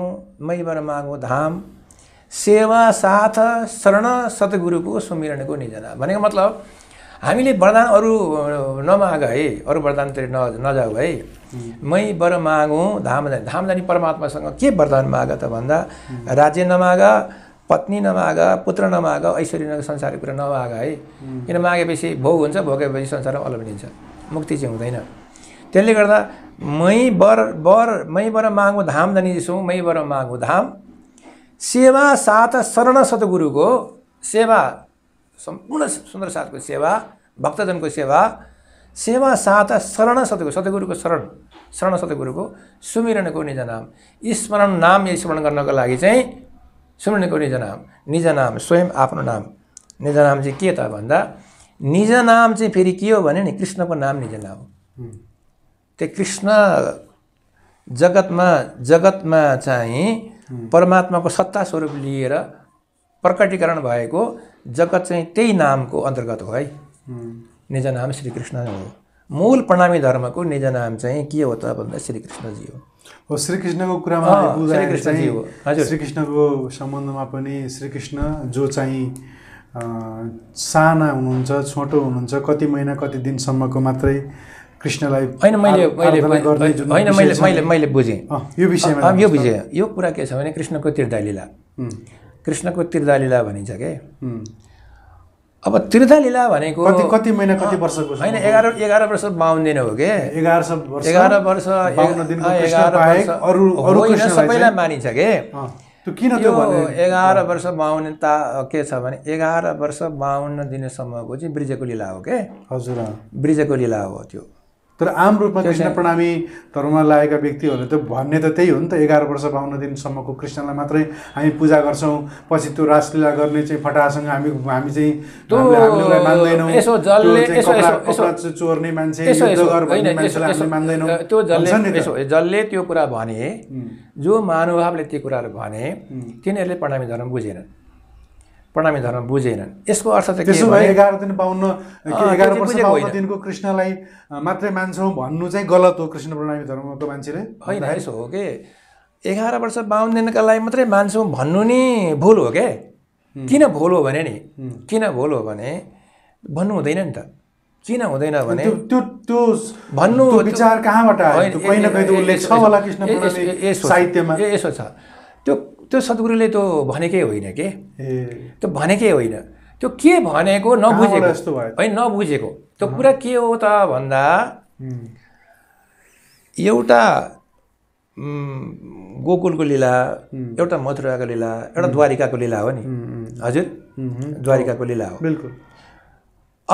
मै बर मागौँ धाम सेवा साथ शरण सतगुरुको सुमिरणको निजना भनेको मतलब हामीले वरदान अरू नमाग है अरू वरदानतिर न नजाऊ है मै बर मागौँ धाम जाने धाम जाने परमात्मासँग के वरदान माग त भन्दा राज्य नमाग पत्नी नमाग पुत्र नमाग ऐश्वर्य नमाग संसारको कुरा नमाग है किन मागेपछि भोग हुन्छ भोगेपछि संसारमा अल्बनिन्छ मुक्ति चाहिँ हुँदैन त्यसले गर्दा मै बर बर मै बर मागौँ धाम जाने जसो मै बर मागौँ धाम सेवा साथ शरण सतगुरुको सेवा सम्पूर्ण सुन्दर साथको सेवा भक्तजनको सेवा सेवा साथ शरण सतगुरु सतगुरुको शरण शरण सतगुरुको सुमिरणको निज नाम स्मरण नाम यही स्मरण गर्नको लागि चाहिँ सुमिरणको निज नाम निज नाम स्वयं आफ्नो नाम निज नाम चाहिँ के त भन्दा निज नाम चाहिँ फेरि के हो भने नि कृष्णको नाम निज नाम हो त्यो कृष्ण जगतमा जगतमा चाहिँ परमात्माको सत्ता स्वरूप लिएर प्रकटीकरण भएको जगत चाहिँ त्यही नामको अन्तर्गत हो है निज नाम श्रीकृष्ण हो मूल प्रणामी धर्मको निज नाम चाहिँ के हो त भन्दा श्रीकृष्णजी हो श्रीकृष्णको कुरामा हजुर श्रीकृष्णको सम्बन्धमा पनि श्रीकृष्ण जो चाहिँ साना हुनुहुन्छ छोटो हुनुहुन्छ कति महिना कति दिनसम्मको मात्रै कृष्णलाई होइन मैले मैले होइन मैले मैले मैले बुझेँ यो विषयमा यो बुझेँ यो कुरा के छ भने कृष्णको तीर्थलीला कृष्णको त्रिदालीला भनिन्छ के अब त्रिदालीला भनेको कति कति महिना कति वर्षको होइन एघार एघार वर्ष बाहुन दिन हो कि एघार वर्ष एघार वर्ष सबैलाई मानिन्छ के किन त्यो एघार वर्ष त के छ भने एघार वर्ष बाहुन दिनसम्मको चाहिँ ब्रिजको लिला हो के हजुर ब्रिजको लिला हो त्यो तर आम रूपमा कृष्ण प्रणामी धर्ममा लागेका व्यक्तिहरूले त भन्ने त त्यही हो नि त एघार वर्ष बाहन्न दिनसम्मको कृष्णलाई मात्रै हामी पूजा गर्छौँ पछि त्यो रासलीला गर्ने चाहिँ फटासँग हामी हामी चाहिँ चोर्ने मान्छे जसले जसले त्यो कुरा भने जो महानुभावले त्यो कुराहरू भने तिनीहरूले प्रणामी धर्म बुझेनन् प्रणामी धर्म बुझेनन् यसको अर्थ त त्यसो एघार दिन बाहुन्न एघार वर्ष बाहुन्न दिनको कृष्णलाई मात्रै मान्छौँ भन्नु चाहिँ गलत हो कृष्ण प्रणामी धर्मको मान्छेले होइन यसो हो कि एघार वर्ष बाहुन दिनका लागि मात्रै मान्छौँ भन्नु नि भुल हो के किन भुल हो भने नि किन भुल हो भने भन्नु हुँदैन नि त किन हुँदैन भने त्यो त्यो भन्नु विचार कहाँबाट आयो उल्लेख छ होला कृष्ण साहित्यमा यसो छ त्यो सद्गुरुले त्यो भनेकै होइन के त्यो भनेकै होइन त्यो के भनेको नबुझेको है नबुझेको त्यो कुरा के हो त भन्दा एउटा गोकुलको लीला एउटा मथुराको लीला एउटा द्वारिकाको लीला हो नि हजुर द्वारिकाको लिला हो बिल्कुल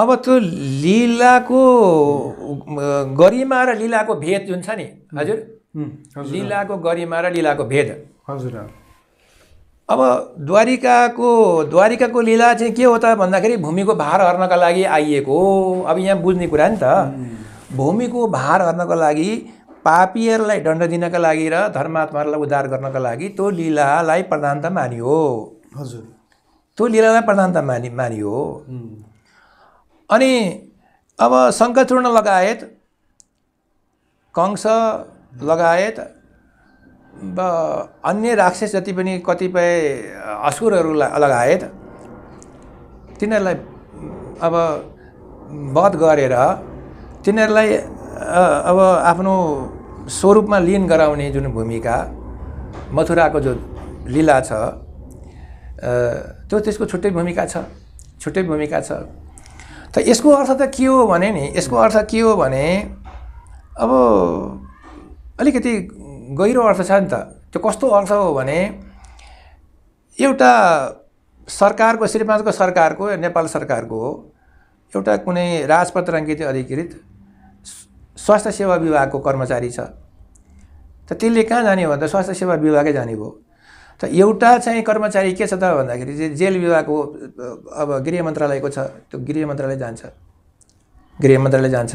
अब त्यो लिलाको गरिमा र लीलाको भेद जुन छ नि हजुर लीलाको गरिमा र लीलाको भेद हजुर अब द्वारिकाको द्वारिकाको लीला चाहिँ के हो त भन्दाखेरि भूमिको भार हर्नका लागि आइएको हो अब यहाँ बुझ्ने कुरा नि त भूमिको भार हर्नको लागि पापीहरूलाई दण्ड दिनका लागि र धर्मात्माहरूलाई उद्धार गर्नका लागि त्यो लीलालाई प्रधानता मानियो हजुर त्यो लीलालाई प्रधानता मानि मानियो अनि अब शङ्कचूर्ण लगायत कंस लगायत अन्य राक्षस जति पनि कतिपय असुरहरूलाई लगायत तिनीहरूलाई अब वध गरेर तिनीहरूलाई अब आफ्नो स्वरूपमा लिन गराउने जुन भूमिका मथुराको जो लीला छ त्यो त्यसको छुट्टै भूमिका छ छुट्टै भूमिका छ त यसको अर्थ त के हो भने नि यसको अर्थ के हो भने अब अलिकति गहिरो अर्थ छ नि त त्यो कस्तो अर्थ हो भने एउटा सरकारको श्रीमाजको सरकारको नेपाल सरकारको हो एउटा कुनै राजपत्राङ्कित अधिकृत स्वास्थ्य सेवा विभागको कर्मचारी छ त त्यसले कहाँ जाने हो भन्दा स्वास्थ्य सेवा विभागै जाने भयो त एउटा चाहिँ कर्मचारी के छ त भन्दाखेरि चाहिँ जेल विभागको अब गृह मन्त्रालयको छ त्यो गृह मन्त्रालय जान्छ गृह मन्त्रालय जान्छ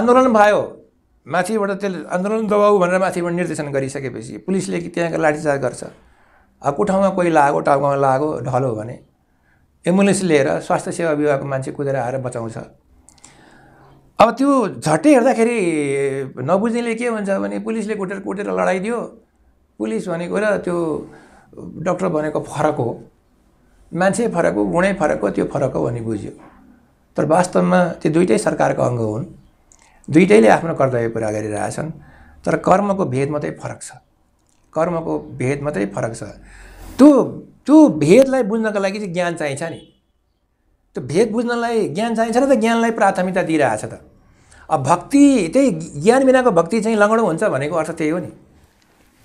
आन्दोलन भयो माथिबाट त्यसले आन्दोलन दबाऊ भनेर माथिबाट निर्देशन गरिसकेपछि पुलिसले त्यहाँको लाठीचार्ज गर्छ को ठाउँमा कोही लागो टाउकोमा लागो ढलो भने एम्बुलेन्स लिएर स्वास्थ्य सेवा विभागको मान्छे कुदेर आएर बचाउँछ अब त्यो झट्टै हेर्दाखेरि नबुझ्नेले के भन्छ भने पुलिसले कुटेर कुटेर लडाइदियो पुलिस भनेको र त्यो डक्टर भनेको फरक हो मान्छे फरक हो गुणै फरक हो त्यो फरक हो भन्ने बुझ्यो तर वास्तवमा त्यो दुइटै सरकारको अङ्ग हुन् दुइटैले आफ्नो कर्तव्य पुरा गरिरहेछन् तर कर्मको भेद मात्रै फरक छ कर्मको भेद मात्रै फरक छ त्यो त्यो भेदलाई बुझ्नको लागि चाहिँ ज्ञान चाहिन्छ नि त्यो भेद बुझ्नलाई ज्ञान चाहिन्छ र त ज्ञानलाई प्राथमिकता दिइरहेछ त अब भक्ति त्यही ज्ञान बिनाको भक्ति चाहिँ लङ्गडो हुन्छ भनेको अर्थ त्यही हो नि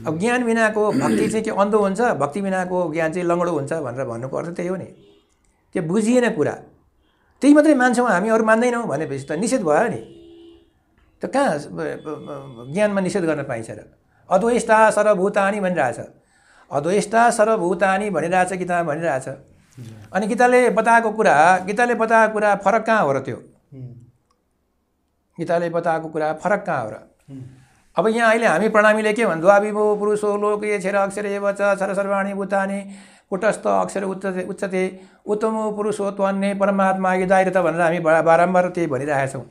अब ज्ञान बिनाको भक्ति चाहिँ के अन्धो हुन्छ भक्ति बिनाको ज्ञान चाहिँ लङ्गडो हुन्छ भनेर भन्नुको अर्थ त्यही हो नि त्यो बुझिएन कुरा त्यही मात्रै मान्छौँ हामी अरू मान्दैनौँ भनेपछि त निषेध भयो नि त्यो कहाँ ज्ञानमा निषेध गर्न पाइन्छ र अद्वैष्टा सर्वभूतानी भनिरहेछ अद्वैष्टा सर्वभूतानी भनिरहेछ गीता भनिरहेछ अनि गीताले बताएको कुरा गीताले बताएको कुरा फरक कहाँ हो र त्यो गीताले बताएको कुरा फरक कहाँ हो र अब यहाँ अहिले हामी प्रणामीले के भन्छ पुरुष पुरुषो लोक ए छेर अक्षर ए वच छर सर्वाणी भूतानी कुटस्थ अक्षर उच्चते उच्चते उत्तमो पुरुषो त्वन्ने परमात्मा यदायत भनेर हामी बारम्बार त्यही भनिरहेछौँ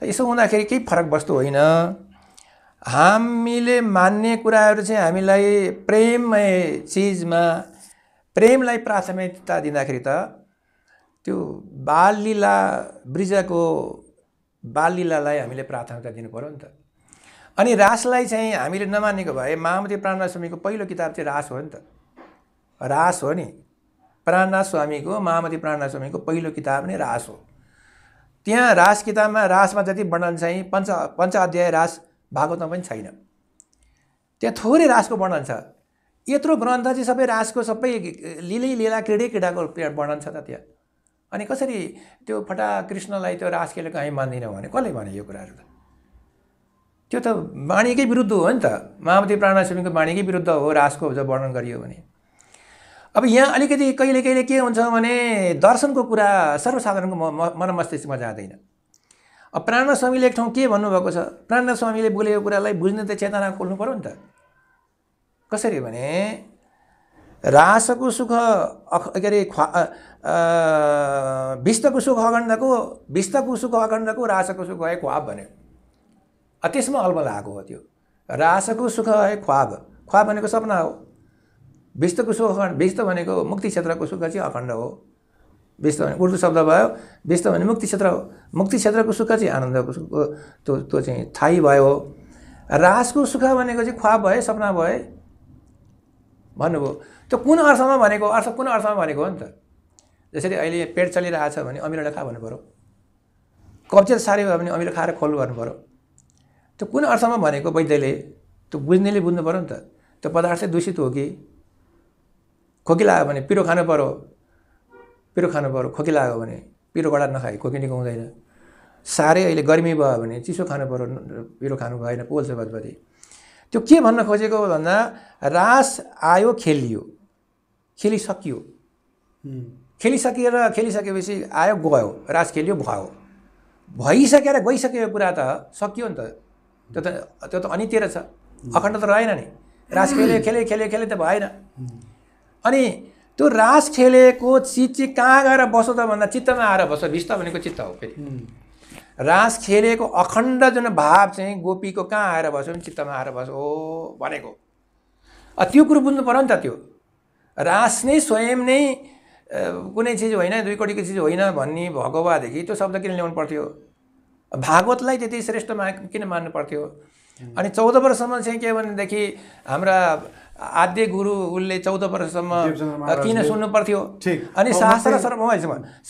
त यसो हुँदाखेरि केही फरक वस्तु होइन हामीले मान्ने कुराहरू चाहिँ हामीलाई प्रेममय चिजमा प्रेमलाई प्राथमिकता दिँदाखेरि त त्यो बाललीला ब्रिजको बाललीलालाई हामीले प्राथमिकता दिनु पऱ्यो नि त अनि रासलाई चाहिँ हामीले नमानेको भए प्राणनाथ प्राणास्वामीको पहिलो किताब चाहिँ रास हो नि त रास हो नि स्वामीको प्राणास्वामीको प्राणनाथ स्वामीको पहिलो किताब नै रास हो त्यहाँ रास किताबमा रासमा जति वर्णन चाहिँ पञ्च पञ्च अध्याय रास भागवतमा पनि छैन त्यहाँ थोरै रासको वर्णन छ यत्रो ग्रन्थ चाहिँ सबै रासको सबै लिलै लिला क्रीडै क्रिडाको वर्णन छ त त्यहाँ अनि कसरी त्यो फटा कृष्णलाई त्यो रास खेलेको हामी मान्दिनँ भने कसले भने यो कुराहरू त त्यो त वाणीकै विरुद्ध हो नि त महामती प्राणाश्रमीको वाणीकै विरुद्ध हो रासको जब वर्णन गरियो भने अब यहाँ अलिकति कहिले कहिले के हुन्छ भने दर्शनको कुरा सर्वसाधारणको म मनमस्तिष्कमा जाँदैन अब प्राण स्वामीले एक ठाउँ के भन्नुभएको छ प्राण स्वामीले बोलेको कुरालाई बुझ्ने त चेतना खोल्नु पऱ्यो नि त कसरी भने रासको सुख अख के अरे ख्वा विस्तको सुख अखण्डको विस्तको सुख अखण्डको रासको सुख है ख्वाब भन्यो त्यसमा अल्बल आएको हो त्यो रासको सुख है ख्वाब ख्वाब भनेको सपना हो विस्तको सुख अखण्ड व्यस्त भनेको मुक्ति क्षेत्रको सुख चाहिँ अखण्ड हो विस्त भने उर्दू शब्द भयो विस्त भने मुक्ति क्षेत्र हो मुक्ति क्षेत्रको सुख चाहिँ आनन्दको सुख त्यो त्यो चाहिँ थाही भयो रासको सुख भनेको चाहिँ ख्वाब भए सपना भए भन्नुभयो त्यो कुन अर्थमा भनेको अर्थ कुन अर्थमा भनेको हो नि त जसरी अहिले पेट चलिरहेको छ भने अमिलो खा भन्नु पऱ्यो कब्जियत साह्रै भयो भने अमिलो खाएर खोल्नु भन्नु पऱ्यो त्यो कुन अर्थमा भनेको वैद्यले त्यो बुझ्नेले बुझ्नु पऱ्यो नि त त्यो पदार्थ दूषित हो कि खोकी लाग्यो भने पिरो खानु पऱ्यो पिरो खानु पऱ्यो खोकी लाग्यो भने पिरो कडा नखाए खोकी निकाउँदैन साह्रै अहिले गर्मी भयो भने चिसो खानु पऱ्यो पिरो खानु भएन पोल्छ भतपति त्यो के भन्न खोजेको भन्दा रास आयो खेलियो खेलिसकियो खेलिसकेर खेलिसकेपछि आयो गयो रास खेलियो भयो भइसकेर गइसकेको कुरा त सकियो नि त त्यो त त्यो त अनितिर छ अखण्ड त रहेन नि रास खेल्यो खेल्यो खेल्यो खेल्यो त भएन अनि त्यो रास खेलेको चिज चाहिँ कहाँ गएर बसो त भन्दा चित्तमा आएर बस भिष्ट भनेको चित्त हो फेरि रास खेलेको अखण्ड जुन भाव चाहिँ गोपीको कहाँ आएर बस्यो भने चित्तमा आएर बस्यो हो भनेको त्यो कुरो बुझ्नु पऱ्यो नि त त्यो रास नै स्वयं नै कुनै चिज होइन दुई कोटीको चिज होइन भन्ने भएको भएदेखि त्यो शब्द किन ल्याउनु पर्थ्यो भागवतलाई त्यति मा किन मान्नु पर्थ्यो अनि चौध वर्षसम्म चाहिँ के भनेदेखि हाम्रा आद्य गुरु उसले चौध वर्षसम्म किन सुन्नु पर्थ्यो अनि शास्त्र सर्व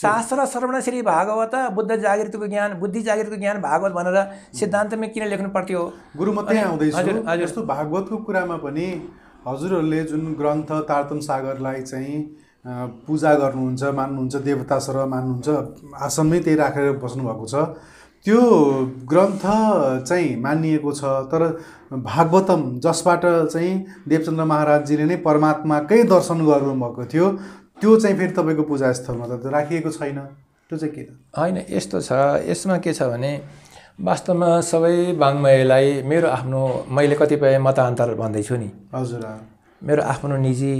शास्त्र सर्वण श्री भागवत बुद्ध जागृतको ज्ञान बुद्धि जागृतको ज्ञान भागवत भनेर सिद्धान्तमै किन लेख्नु पर्थ्यो गुरु मात्रै हजुर हजुर जस्तो भागवतको कुरामा पनि हजुरहरूले जुन ग्रन्थ तारतम सागरलाई चाहिँ पूजा गर्नुहुन्छ मान्नुहुन्छ देवता सर मान्नुहुन्छ आसनमै त्यही राखेर बस्नुभएको छ त्यो ग्रन्थ चाहिँ मानिएको छ तर भागवतम जसबाट चाहिँ देवचन्द्र महाराजजीले नै परमात्माकै दर्शन गर्नुभएको थियो त्यो चाहिँ फेरि तपाईँको पूजास्थलमा त राखिएको छैन त्यो चाहिँ के होइन यस्तो छ यसमा के छ भने वास्तवमा सबै वाङ्मयलाई मेरो आफ्नो मैले कतिपय मतान्तर भन्दैछु नि हजुर मेरो आफ्नो निजी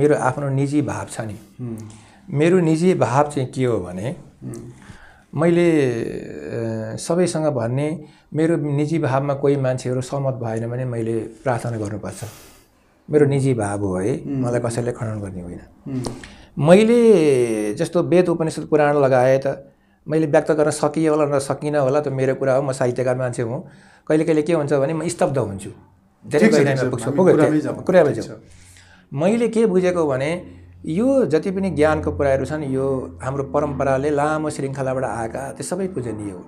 मेरो आफ्नो निजी भाव छ नि मेरो निजी भाव चाहिँ के हो भने मैले सबैसँग भन्ने मेरो निजी भावमा कोही मान्छेहरू सहमत भएन भने मैले प्रार्थना गर्नुपर्छ मेरो निजी भाव हो है मलाई कसैले खण्डन गर्ने होइन मैले जस्तो वेद उपनिषद पुराण लगाएँ त मैले व्यक्त गर्न सकिए होला न सकिनँ होला त मेरो कुरा हो म साहित्यकार मान्छे हुँ कहिले कहिले के हुन्छ भने म स्तब्ध हुन्छु धेरै कुरा मैले के बुझेको भने यो जति पनि ज्ञानको कुराहरू छन् यो हाम्रो परम्पराले लामो श्रृङ्खलाबाट आएका त्यो सबै पूजनीय हो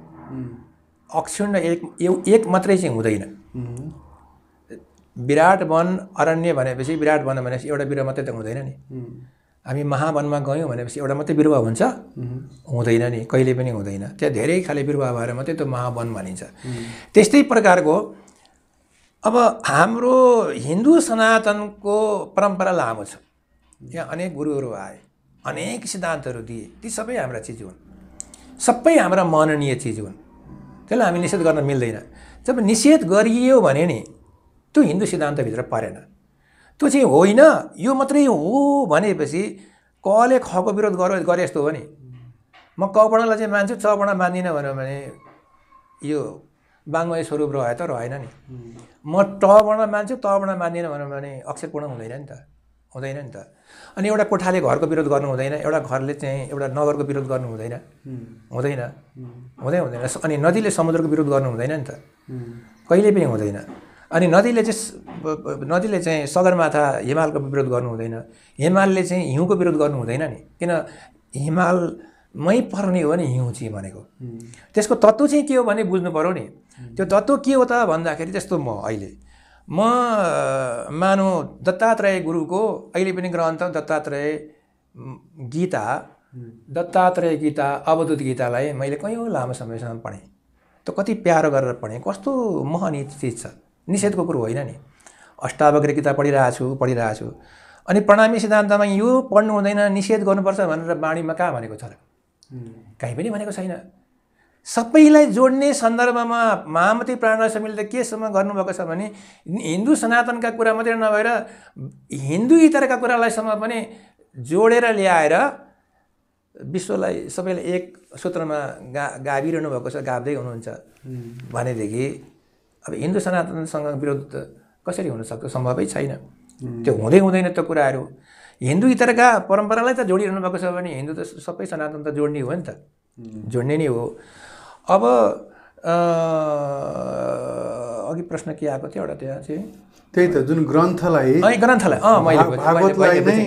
अक्षुण्ण एक यो एक मात्रै चाहिँ हुँदैन विराट वन अरण्य भनेपछि विराट वन भनेपछि एउटा बिरुवा मात्रै त हुँदैन नि हामी महावनमा गयौँ भनेपछि एउटा मात्रै बिरुवा हुन्छ हुँदैन नि कहिले पनि हुँदैन त्यहाँ धेरै खाले बिरुवा भएर मात्रै त्यो महावन भनिन्छ त्यस्तै प्रकारको अब हाम्रो हिन्दू सनातनको परम्परा लामो छ यहाँ अनेक गुरुहरू आए अनेक सिद्धान्तहरू दिए ती सबै हाम्रा चिज हुन् सबै हाम्रा माननीय चिज हुन् त्यसलाई हामी निषेध गर्न मिल्दैन जब निषेध गरियो भने नि त्यो हिन्दू सिद्धान्तभित्र परेन त्यो चाहिँ होइन यो मात्रै हो भनेपछि कले खको विरोध गर गरे यस्तो हो नि म कपडालाई चाहिँ मान्छु चपडा मान्दिनँ भन्यो भने यो वाङ्मय स्वरूप रह्यो त रहेन नि म टबाट मान्छु तबाट मान्दिनँ भन्यो भने अक्षरपूर्ण हुँदैन नि त हुँदैन नि त अनि एउटा कोठाले घरको विरोध गर्नु हुँदैन एउटा घरले चाहिँ एउटा नगरको विरोध गर्नु हुँदैन हुँदैन हुँदै हुँदैन अनि नदीले समुद्रको विरोध गर्नु हुँदैन नि त कहिले पनि हुँदैन अनि नदीले चाहिँ नदीले चाहिँ सगरमाथा हिमालको विरोध गर्नु हुँदैन हिमालले चाहिँ हिउँको विरोध गर्नु हुँदैन नि किन हिमालमै पर्ने हो नि हिउँ चाहिँ भनेको त्यसको तत्त्व चाहिँ के हो भने बुझ्नु पऱ्यो नि त्यो तत्त्व के हो त भन्दाखेरि त्यस्तो म अहिले म मानु दत्तात्रेय गुरुको अहिले पनि ग्रन्थ दत्तात्रेय गीता दत्तात्रेय गीता अवधुत गीतालाई मैले कयौँ लामो समयसम्म पढेँ त कति प्यारो गरेर पढेँ कस्तो महनी चिज छ निषेधको कुरो होइन नि अष्टावग्र गीता पढिरहेको छु पढिरहेको अनि प्रणामी सिद्धान्तमा यो पढ्नु हुँदैन निषेध गर्नुपर्छ भनेर बाणीमा कहाँ भनेको छ र कहीँ पनि भनेको छैन सबैलाई जोड्ने सन्दर्भमा महामती प्राण समितिले केसम्म गर्नुभएको छ भने हिन्दू सनातनका कुरा मात्रै नभएर हिन्दू इतरका कुरालाईसम्म पनि जोडेर ल्याएर विश्वलाई सबैलाई एक सूत्रमा गा गाभिरहनु भएको छ गाभ्दै हुनुहुन्छ भनेदेखि अब हिन्दू सनातनसँग विरोध त कसरी हुनसक्छ सम्भवै छैन त्यो हुँदै हुँदैन त्यो कुराहरू हिन्दू इतरका परम्परालाई त जोडिरहनु भएको छ भने हिन्दू त सबै सनातन त जोड्ने हो नि त जोड्ने नै हो अब अघि प्रश्न के आएको थियो एउटा त्यहाँ चाहिँ त्यही त जुन ग्रन्थलाई ग्रन्थलाई अँ मैले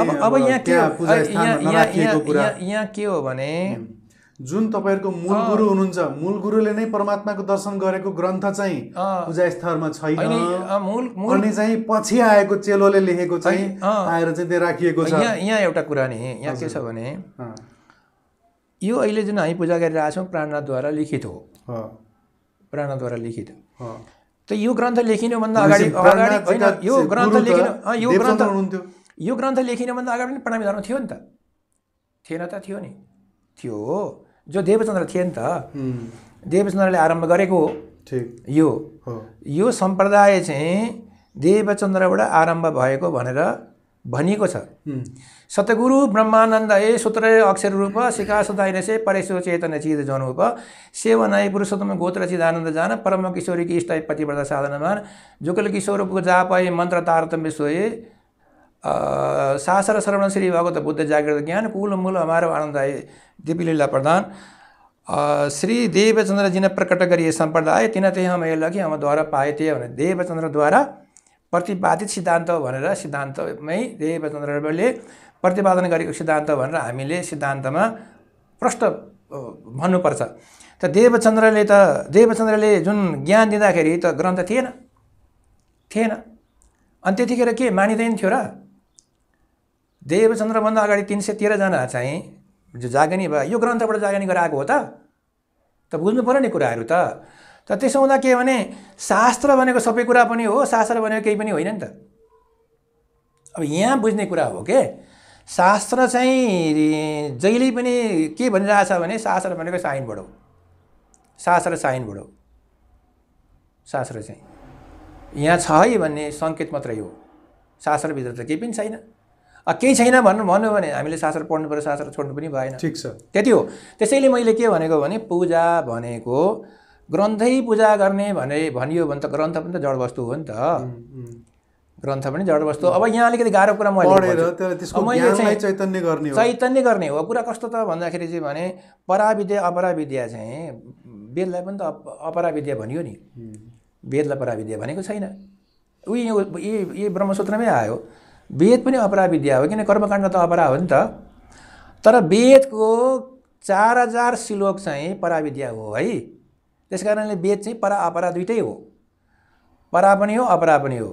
अब अब यहाँ के यहाँ के हो भने जुन तपाईँहरूको मूल गुरु हुनुहुन्छ मूल गुरुले नै परमात्माको दर्शन गरेको ग्रन्थ चाहिँ पूजा स्थलमा छैन अनि चाहिँ पछि आएको चेलोले लेखेको चाहिँ आएर चाहिँ राखिएको छ यहाँ एउटा कुरा नि यहाँ के छ भने यो अहिले जुन हामी पूजा गरिरहेको छौँ प्राणनाथद्वारा लिखित हो प्राणद्वारा लिखित त यो ग्रन्थ लेखिनुभन्दा अगाडि अगाडि होइन यो ग्रन्थ लेखिनु यो ग्रन्थ यो ग्रन्थ लेखिनु भन्दा अगाडि पनि प्रणामी धर्म थियो नि त थिएन त थियो नि थियो हो जो देवचन्द्र थिए नि त देवचन्द्रले आरम्भ गरेको हो यो यो सम्प्रदाय चाहिँ देवचन्द्रबाट आरम्भ भएको भनेर भनिएको छ सतगुरु ब्रह्मानन्द ए सूत्र अक्षर रूप सिका सुधाइनसे परेश्वर चेतन चिद जनूप सेवनाय पुरुषोत्तम गोत्र चिदानन्द जान परम किशोरी की इष्टाय पतिव्रता साधनमान जुगल किशोर जापय मन्त्र तारतम्य सोए सासर श्रवण श्री भगवत बुद्ध जागृत ज्ञान कुल मूल हमारो आनन्द आए दिपीलीला प्रधान श्री देवचन्द्र जिन प्रकट गरिए सम्प्रदाय तिन त्यही हम लगे हम द्वारा पाए त्यही भने देवचन्द्रद्वारा प्रतिपादित सिद्धान्त भनेर सिद्धान्तमै देवीप्रचन्द्र रविले प्रतिपादन गरेको सिद्धान्त भनेर हामीले सिद्धान्तमा प्रष्ट भन्नुपर्छ त देवचन्द्रले त देवचन्द्रले जुन ज्ञान दिँदाखेरि त ग्रन्थ थिएन थिएन अनि त्यतिखेर के मानिँदैन थियो र देवचन्द्रभन्दा अगाडि तिन सय तेह्रजना चाहिँ जो जागनी भयो यो ग्रन्थबाट जागनी गराएको हो त त बुझ्नु पऱ्यो नि कुराहरू त त त्यसो हुँदा के भने शास्त्र भनेको सबै कुरा पनि हो शास्त्र भनेको केही पनि होइन नि त अब यहाँ बुझ्ने कुरा हो के शास्त्र चाहिँ जहिले पनि के भनिरहेछ भने शास्त्र भनेको साइनबाट हो शास्त्र साइनबाट हो शास्त्र चाहिँ यहाँ छ है भन्ने सङ्केत मात्रै हो शास्त्रभित्र त केही पनि छैन केही छैन भन्नु भन्यो भने हामीले शास्त्र पढ्नु पऱ्यो शास्त्र छोड्नु पनि भएन ठिक छ त्यति हो त्यसैले मैले के भनेको भने पूजा भनेको ग्रन्थै पूजा गर्ने भने भनियो भने त ग्रन्थ पनि त जड वस्तु हो नि त ग्रन्थ पनि जड वस्तु अब यहाँ अलिकति गाह्रो कुरा मैले चैतन्य गर्ने चैतन्य गर्ने हो कुरा कस्तो त भन्दाखेरि चाहिँ भने पराविद्या अपराविद्या चाहिँ वेदलाई पनि त अपराविद्या भनियो नि वेदलाई पराविद्या भनेको छैन उही यी यी ब्रह्मसूत्रमै आयो वेद पनि अपराविद्या हो किन कर्मकाण्ड त अपरा हो नि त तर वेदको चार हजार श्लोक चाहिँ पराविद्या हो है त्यस कारणले वेद चाहिँ परा अपरा दुइटै हो परा पनि हो अपरा पनि हो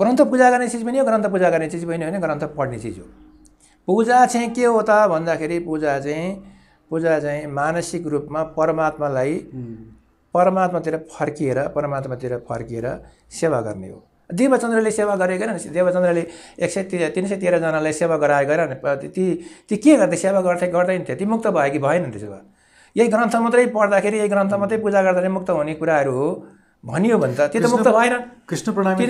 ग्रन्थ पूजा गर्ने चिज पनि हो ग्रन्थ पूजा गर्ने चिज पनि होइन ग्रन्थ पढ्ने चिज हो पूजा चाहिँ के हो त भन्दाखेरि पूजा चाहिँ पूजा चाहिँ मानसिक रूपमा परमात्मालाई परमात्मातिर फर्किएर परमात्मातिर फर्किएर सेवा गर्ने हो देवचन्द्रले सेवा गरेको होइन देवचन्द्रले एक सय ते तिन सय तेह्रजनालाई सेवा गराएको होइन ती ती के गर्थे सेवा गर्थे गर्दैन थिए ती मुक्त भयो कि भएन त्यसो भए यही ग्रन्थ मात्रै पढ्दाखेरि यही ग्रन्थ मात्रै पूजा गर्दाखेरि मुक्त हुने कुराहरू हो भनियो भने त त्यो त मुक्त भएन कृष्ण प्रणामी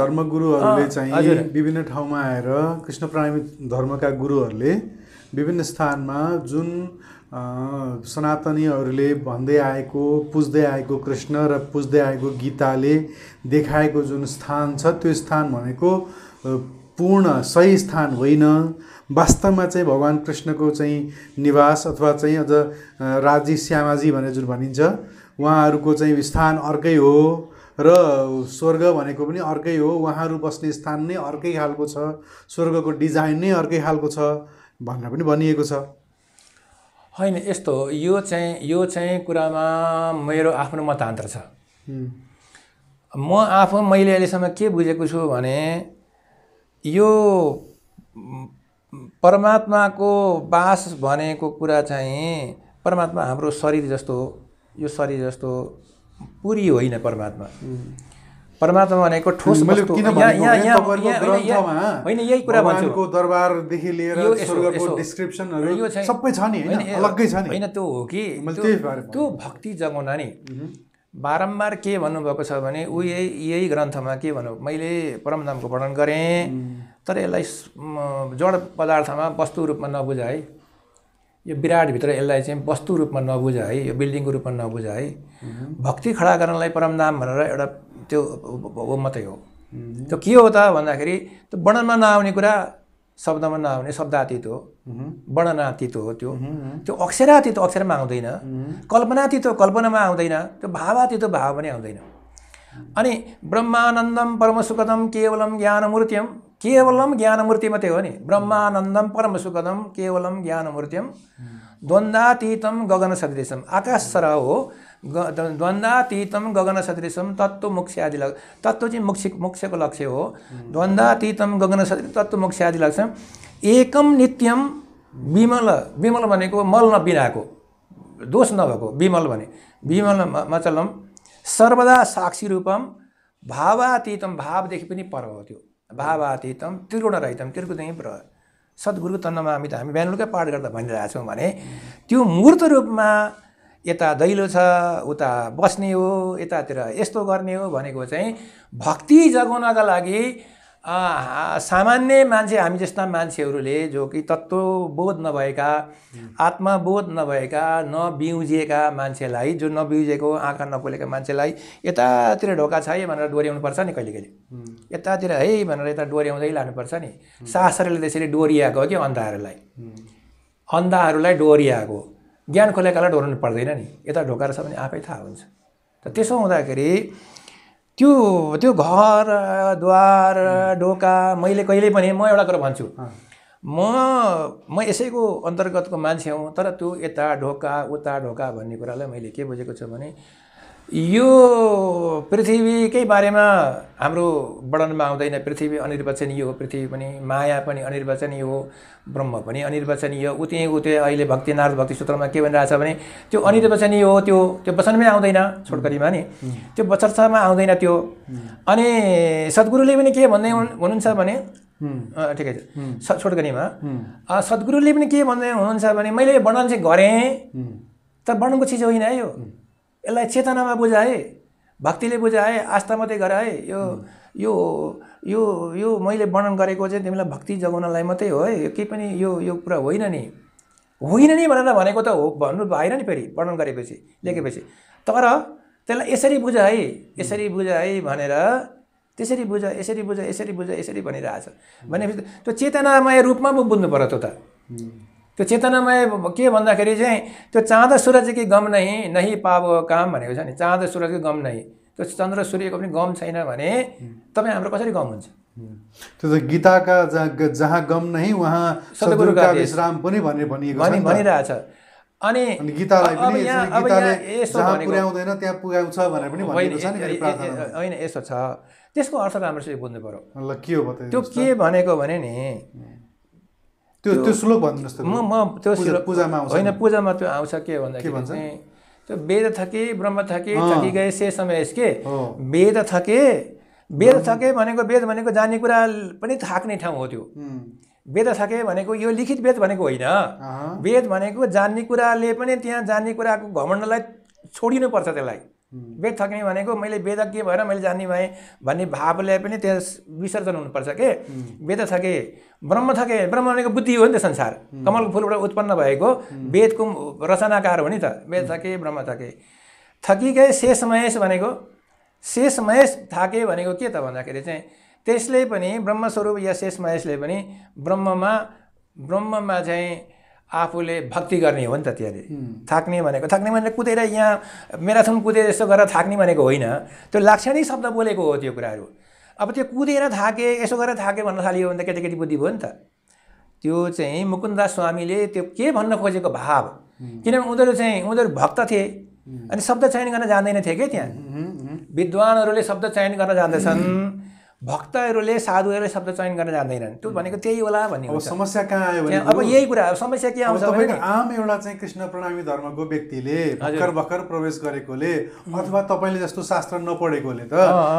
धर्मगुरुहरूले चाहिँ विभिन्न ठाउँमा आएर कृष्ण प्रणामी धर्मका गुरुहरूले विभिन्न स्थानमा जुन सनातनीहरूले भन्दै आएको पुज्दै आएको कृष्ण र पुज्दै आएको गीताले देखाएको जुन स्थान छ त्यो स्थान भनेको पूर्ण सही स्थान होइन वास्तवमा चाहिँ भगवान् कृष्णको चाहिँ निवास अथवा चाहिँ अझ राजी श्यामाजी भनेर जुन भनिन्छ उहाँहरूको चाहिँ स्थान अर्कै हो र स्वर्ग भनेको पनि अर्कै हो उहाँहरू बस्ने स्थान नै अर्कै खालको छ स्वर्गको डिजाइन नै अर्कै खालको छ भनेर पनि भनिएको छ होइन यस्तो यो चाहिँ यो चाहिँ कुरामा मेरो आफ्नो मतान्तर छ म आफू मैले अहिलेसम्म के बुझेको छु भने यो परमात्माको बास भनेको कुरा चाहिँ परमात्मा हाम्रो शरीर जस्तो यो शरीर जस्तो पुरी होइन परमात्मा परमात्मा भनेको ठोस होइन यही कुरा भन्छु दरबारदेखि लिएर सबै छ नि होइन त्यो हो कि त्यो भक्ति जगाउन नि बारम्बार के भन्नुभएको छ भने ऊ यही यही ग्रन्थमा के भन्नु मैले परमधामको वर्णन गरेँ तर यसलाई जड पदार्थमा वस्तु रूपमा नबुझ है यो विराटभित्र यसलाई चाहिँ वस्तु रूपमा नबुझ है यो बिल्डिङको रूपमा नबुझ है भक्ति खडा गर्नलाई परमनाम भनेर एउटा त्यो हो मात्रै हो त्यो के हो त भन्दाखेरि त्यो वर्णनमा नआउने कुरा शब्दमा नआउने शब्दातीत हो वर्णनातीत हो त्यो त्यो अक्षरातीत अक्षरमा आउँदैन कल्पनातीत कल्पनामा आउँदैन त्यो भावातीत भाव पनि आउँदैन अनि ब्रह्मानन्दम परमसुखदम केवलम ज्ञानमूर्त्यम केवलम ज्ञानमूर्ति मात्रै हो नि ब्रह्मानन्दम परम सुखदम केवलम ज्ञानमूर्तिम द्वन्द्वातीतम गगन सदृशम आकाश सर हो द्वन्द्वातीतम गगन सदृशम तत्त्व मोक्ष आदि लग तत्त्व चाहिँ मोक्ष मोक्षको लक्ष्य हो द्वन्द्वातीतम गगन सदृश तत्त्व मोक्ष आदि लक्ष्य एकम नित्यम विमल विमल भनेको मल नबिनाको दोष नभएको विमल भने विमल मचलम सर्वदा साक्षी रूपम भावातीतम भावदेखि पनि पर हो त्यो भावातीतम त्रिगुणरहितम त्रिगुणदेखि प्र सद्गुरुको तन्नमा त हामी बिहानुकै पाठ गर्दा भनिरहेछौँ भने त्यो मूर्त रूपमा यता दैलो छ उता बस्ने हो यतातिर यस्तो गर्ने हो भनेको चाहिँ भक्ति जगाउनका लागि सामान्य मान्छे हामी जस्ता मान्छेहरूले जो कि तत्त्वबोध नभएका आत्मबोध नभएका नबिउजिएका मान्छेलाई जो नबिउजिएको आँखा नपोलेका मान्छेलाई यतातिर ढोका छ है भनेर डोर्याउनु पर्छ नि कहिले कहिले यतातिर है भनेर यता डोर्याउँदै लानुपर्छ नि सासरले त्यसरी डोरिआएको हो कि अन्धाहरूलाई अन्धाहरूलाई डोरिआएको ज्ञान खोलेकालाई डोर्नु पर्दैन नि यता ढोका रहेछ भने आफै थाहा हुन्छ त त्यसो हुँदाखेरि त्यो त्यो घर द्वार ढोका मैले कहिले पनि म एउटा कुरो भन्छु म म यसैको अन्तर्गतको मान्छे हुँ तर त्यो यता ढोका उता ढोका भन्ने कुरालाई मैले के बुझेको छु भने यो पृथ्वीकै बारेमा हाम्रो वर्णनमा आउँदैन पृथ्वी अनिर्वचनीय हो पृथ्वी पनि माया पनि अनिर्वचनीय हो ब्रह्म पनि अनिर्वचनीय हो उति उतै अहिले भक्तिनाथ भक्ति सूत्रमा के भनिरहेछ भने त्यो अनिर्वचनीय हो त्यो त्यो वचनमै आउँदैन छोटकरीमा नि त्यो वचर्चामा आउँदैन त्यो अनि सद्गुरुले पनि के भन्दै हुनुहुन्छ भने ठिकै छ छोटकरीमा सद्गुरुले पनि के भन्दै हुनुहुन्छ भने मैले वर्णन चाहिँ गरेँ तर वर्णनको चिज होइन है यो यसलाई चेतनामा बुझाए भक्तिले बुझाए आस्था मात्रै गराए यो यो यो यो मैले वर्णन गरेको चाहिँ तिमीलाई भक्ति जगाउनलाई मात्रै हो है केही पनि यो यो कुरा होइन नि होइन नि भनेर भनेको त हो भन्नु भएन नि फेरि वर्णन गरेपछि लेखेपछि तर त्यसलाई यसरी बुझाए यसरी बुझाए भनेर त्यसरी बुझ यसरी बुझ यसरी बुझ यसरी भनिरहेछ भनेपछि त्यो चेतनामय रूपमा पो बुझ्नु पर्यो त्यो त त्यो चेतनामय के भन्दाखेरि चाहिँ त्यो चाँदो सूरज कि गम नै नहीं पाव काम भनेको छ नि चाँद सूरजको गम नै त्यो चन्द्र सूर्यको पनि गम छैन भने तपाईँ हाम्रो कसरी गम हुन्छ त्यो त गीताका जहाँ जहाँ गम नै उहाँ सद्गुरुका विश्राम पनि भन्ने भनिएको छ भनिरहेछ अनि गीतालाई पनि गीताले त्यहाँ पुर्याउँछ भनेर पनि छ नि होइन यसो छ त्यसको अर्थ राम्रोसँग बुझ्नु पऱ्यो के हो त्यो के भनेको भने नि त्यो त्यो श्लोक भनिदिनुहोस् त म पूजामा होइन पूजामा त्यो आउँछ के भन्दाखेरि चाहिँ त्यो वेद थके ब्रह्म थके थकि गए से समय के वेद थके वेद थके भनेको वेद भनेको जाने कुरा पनि थाक्ने ठाउँ हो त्यो वेद थके भनेको यो लिखित वेद भनेको होइन वेद भनेको जान्ने कुराले पनि त्यहाँ जान्ने कुराको घमण्डलाई छोडिनुपर्छ त्यसलाई वेद थक्ने भनेको मैले वेदज्ञ भएर मैले जान्ने भएँ भन्ने भावले पनि त्यहाँ विसर्जन हुनुपर्छ के वेद थके ब्रह्म थके ब्रह्म भनेको बुद्धि हो नि त संसार कमलको फुलबाट उत्पन्न भएको वेदको रचनाकार हो नि त वेद थके ब्रह्म थके थकिकै शेष महेश भनेको शेष महेश थाके भनेको के त भन्दाखेरि चाहिँ त्यसले पनि ब्रह्मस्वरूप या शेष महेशले पनि ब्रह्ममा ब्रह्ममा चाहिँ आफूले भक्ति गर्ने हो नि त त्यहाँनिर थाक्ने भनेको थाक्ने भनेर कुदेर यहाँ म्याराथन कुदेर यस्तो गरेर थाक्ने भनेको होइन त्यो लाक्षणिक शब्द बोलेको हो त्यो कुराहरू अब त्यो कुदेर थाके यसो गरेर थाके भन्न थाल्यो भने त केटाकेटी बुद्धि भयो नि त त्यो चाहिँ मुकुन्ददास स्वामीले त्यो के भन्न खोजेको भाव किनभने उनीहरू चाहिँ उनीहरू भक्त थिए अनि शब्द चयन गर्न जान्दैन थिए क्या त्यहाँ विद्वानहरूले शब्द चयन गर्न जान्दछन् भक्तहरूले साधुहरूले शब्द चयन गर्न जाँदैनन् त्यो भनेको त्यही होला भन्ने अब समस्या कहाँ आयो भने अब यही कुरा समस्या के आउँछ तपाईँको आम एउटा चाहिँ कृष्ण प्रणामी धर्मको व्यक्तिले भर्खर भर्खर प्रवेश गरेकोले अथवा तपाईँले जस्तो शास्त्र नपढेकोले त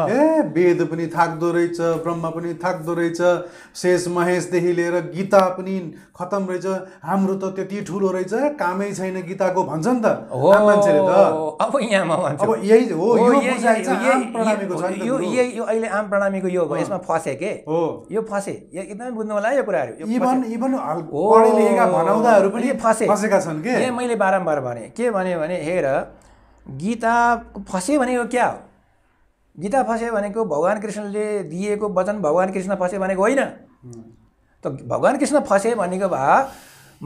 ए वेद पनि थाक्दो रहेछ ब्रह्म पनि थाक्दो रहेछ शेष महेशदेखि लिएर गीता पनि खतम रहेछ हाम्रो त त्यति ठुलो रहेछ कामै छैन गीताको भन्छ नि त मान्छेले त अब यहाँ अब यही हो यो अहिले आम प्रणामीको यो यसमा फसे के हो यो फसे एकदमै बुझ्नु होला यो कुराहरू इभन इभन भनाउँदाहरू पनि फसे फसेका छन् के मैले बारम्बार भने के भने भने हेर गीता फस्यो भनेको क्या हो गीता फस्यो भनेको भगवान् कृष्णले दिएको वचन भगवान् कृष्ण फसे भनेको होइन त भगवान् कृष्ण फसे भनेको भए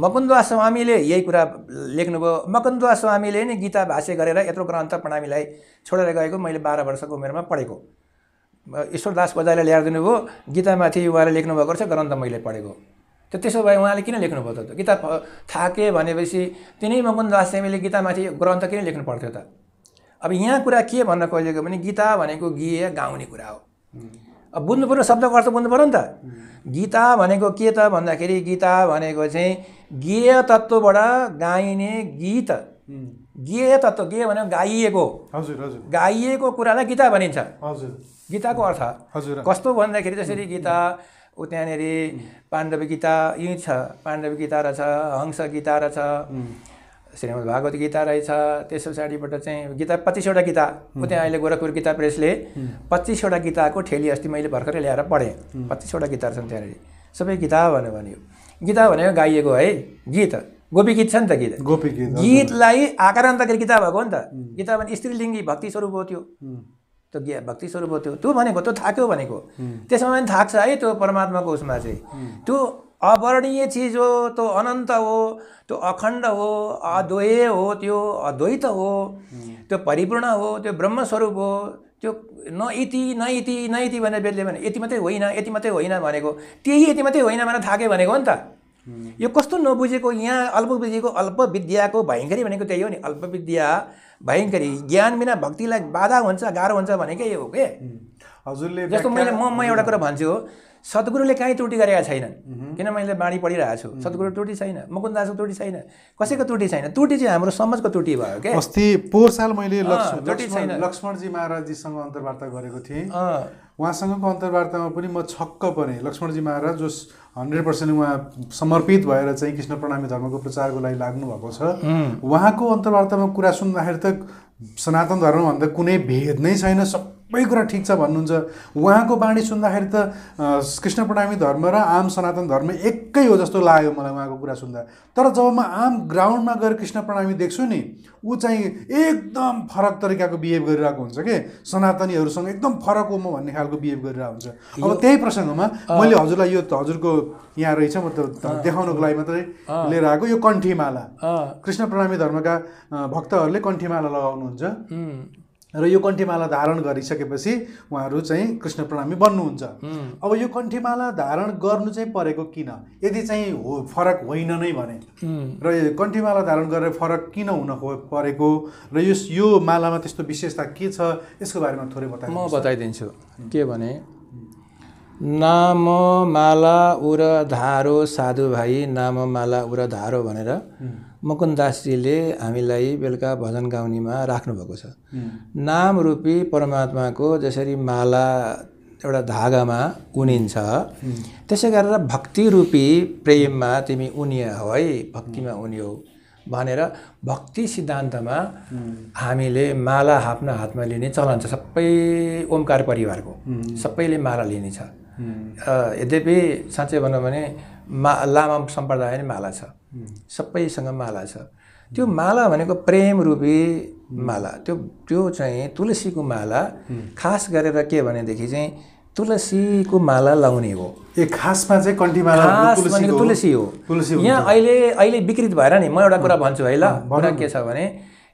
मकुन्दवा स्वामीले यही कुरा लेख्नुभयो मकुन्दवा स्वामीले नि गीता भाष्य गरेर यत्रो ग्रन्थ प्रणामीलाई छोडेर गएको मैले बाह्र वर्षको उमेरमा पढेको ईश्वरदास बजाले ल्याएर दिनुभयो गीतामाथि उहाँले लेख्नुभएको रहेछ ग्रन्थ मैले पढेको त त्यसो भए उहाँले किन लेख्नुभयो त गीता थाके भनेपछि तिनै चाहिँ सेमीले गीतामाथि ग्रन्थ किन लेख्नु पर्थ्यो त अब यहाँ कुरा के भन्न खोजेको भने गीता भनेको गीय गाउने कुरा हो अब बुझ्नु पऱ्यो शब्दको अर्थ बुझ्नु पऱ्यो नि त गीता भनेको के त भन्दाखेरि गीता भनेको चाहिँ गेय तत्त्वबाट गाइने गीत गेय तत्त्व गेय भनेको गाइएको हजुर हजुर गाइएको कुरालाई गीता भनिन्छ हजुर गीताको अर्थ हजुर कस्तो भन्दाखेरि जसरी गीता ऊ त्यहाँनिर पाण्डव गीता यी छ पाण्डव गीता रहेछ हंस गीता रहेछ श्रीमद् भागवत गीता रहेछ त्यस पछाडिबाट चाहिँ गीता पच्चिसवटा गीता ऊ त्यहाँ अहिले गोरखपुर गीता प्रेसले पच्चिसवटा गीताको ठेली अस्ति मैले भर्खरै ल्याएर पढेँ पच्चिसवटा गीताहरू छन् त्यहाँनिर सबै गीता भनेर भन्यो गीता भनेको गाइएको है गीत गोपी गीत छ नि त गीत गोपी गीत गीतलाई आकार अन्तखेरि गीता भएको नि त गीता भने स्त्रीलिङ्गी भक्ति स्वरूप हो त्यो त्यो ज्ञा भक्ति स्वरूप हो त्यो त्यो भनेको त्यो थाक्यो भनेको त्यसमा पनि थाक्छ है त्यो परमात्माको उसमा चाहिँ त्यो अवर्णीय चिज हो त्यो अनन्त हो त्यो अखण्ड हो अद्वय हो त्यो अद्वैत हो त्यो परिपूर्ण हो त्यो ब्रह्मस्वरूप हो त्यो न इति न इति न यति भनेर बेदले भने यति मात्रै होइन यति मात्रै होइन भनेको त्यही यति मात्रै होइन भनेर थाक्यो भनेको हो नि त यो कस्तो नबुझेको यहाँ अल्पबुझेको अल्पविद्याको भयङ्करी भनेको त्यही हो नि अल्पविद्या भयङ्करी ज्ञान बिना भक्तिलाई बाधा हुन्छ गाह्रो हुन्छ भनेकै हो के हजुरले जस्तो मैले म म एउटा कुरा भन्छु सद्गुरुले काहीँ त्रुटि गरेका छैनन् किन मैले बाणी पढिरहेको छु सद्गुरु त्रुटि छैन मुकुन्दासको त्रुटि छैन कसैको त्रुटि छैन त्रुटि चाहिँ हाम्रो समाजको त्रुटि भयो क्या अस्ति पोहोर साल मैले लक्ष्मणजी महाराजजीसँग अन्तर्वार्ता गरेको थिएँ उहाँसँगको अन्तर्वार्तामा पनि म छक्क परेँ लक्ष्मणजी महाराज जो हन्ड्रेड पर्सेन्ट उहाँ समर्पित भएर चाहिँ कृष्ण प्रणामी धर्मको प्रचारको लागि लाग्नुभएको छ उहाँको अन्तर्वार्तामा कुरा सुन्दाखेरि त सनातन धर्मभन्दा कुनै भेद नै छैन सब सबै कुरा ठिक छ भन्नुहुन्छ उहाँको बाणी सुन्दाखेरि त कृष्ण प्रणामी धर्म र आम सनातन धर्म एकै हो जस्तो लाग्यो मलाई उहाँको कुरा सुन्दा तर जब म आम ग्राउन्डमा गएर कृष्ण प्रणामी देख्छु नि ऊ चाहिँ एकदम फरक तरिकाको बिहेभ गरिरहेको हुन्छ कि सनातनीहरूसँग एकदम फरक हो म भन्ने खालको बिहेभ गरिरहेको हुन्छ अब त्यही प्रसङ्गमा मैले हजुरलाई यो हजुरको यहाँ रहेछ म त देखाउनुको लागि मात्रै लिएर आएको यो कन्ठीमाला कृष्ण प्रणामी धर्मका भक्तहरूले कन्ठीमाला लगाउनुहुन्छ र यो कण्ठीमाला धारण गरिसकेपछि उहाँहरू चाहिँ कृष्ण प्रणामी बन्नुहुन्छ अब यो कण्ठीमाला धारण गर्नु चाहिँ परेको किन यदि चाहिँ हो फरक होइन नै भने र यो कन्ठीमाला धारण गरेर फरक किन हुन परेको र यो यो मालामा त्यस्तो विशेषता के छ यसको बारेमा थोरै बता म बताइदिन्छु के भने नाम माला उर धारो साधु भाइ नाम माला उर धारो भनेर मकुन्दासजीले हामीलाई बेलुका भजन गाउनेमा राख्नुभएको छ नाम रूपी परमात्माको जसरी माला एउटा धागामा उनिन्छ त्यसै गरेर भक्ति रूपी प्रेममा तिमी उनिया हौ है भक्तिमा उनियौ भनेर भक्ति सिद्धान्तमा हामीले माला हाप्न हातमा लिने चलन छ सबै ओमकार परिवारको सबैले माला लिने छ यद्यपि साँच्चै भनौँ भने मा लामा सम्प्रदाय नै माला छ सबैसँग माला छ त्यो माला भनेको प्रेम रूपी माला त्यो त्यो चाहिँ तुलसीको माला खास गरेर के भनेदेखि चाहिँ तुलसीको माला लाउने हो ए खासमा चाहिँ कन्टी माला खास भनेको तुलसी हो यहाँ अहिले अहिले विकृत भएर नि म एउटा कुरा भन्छु है ल कुरा के छ भने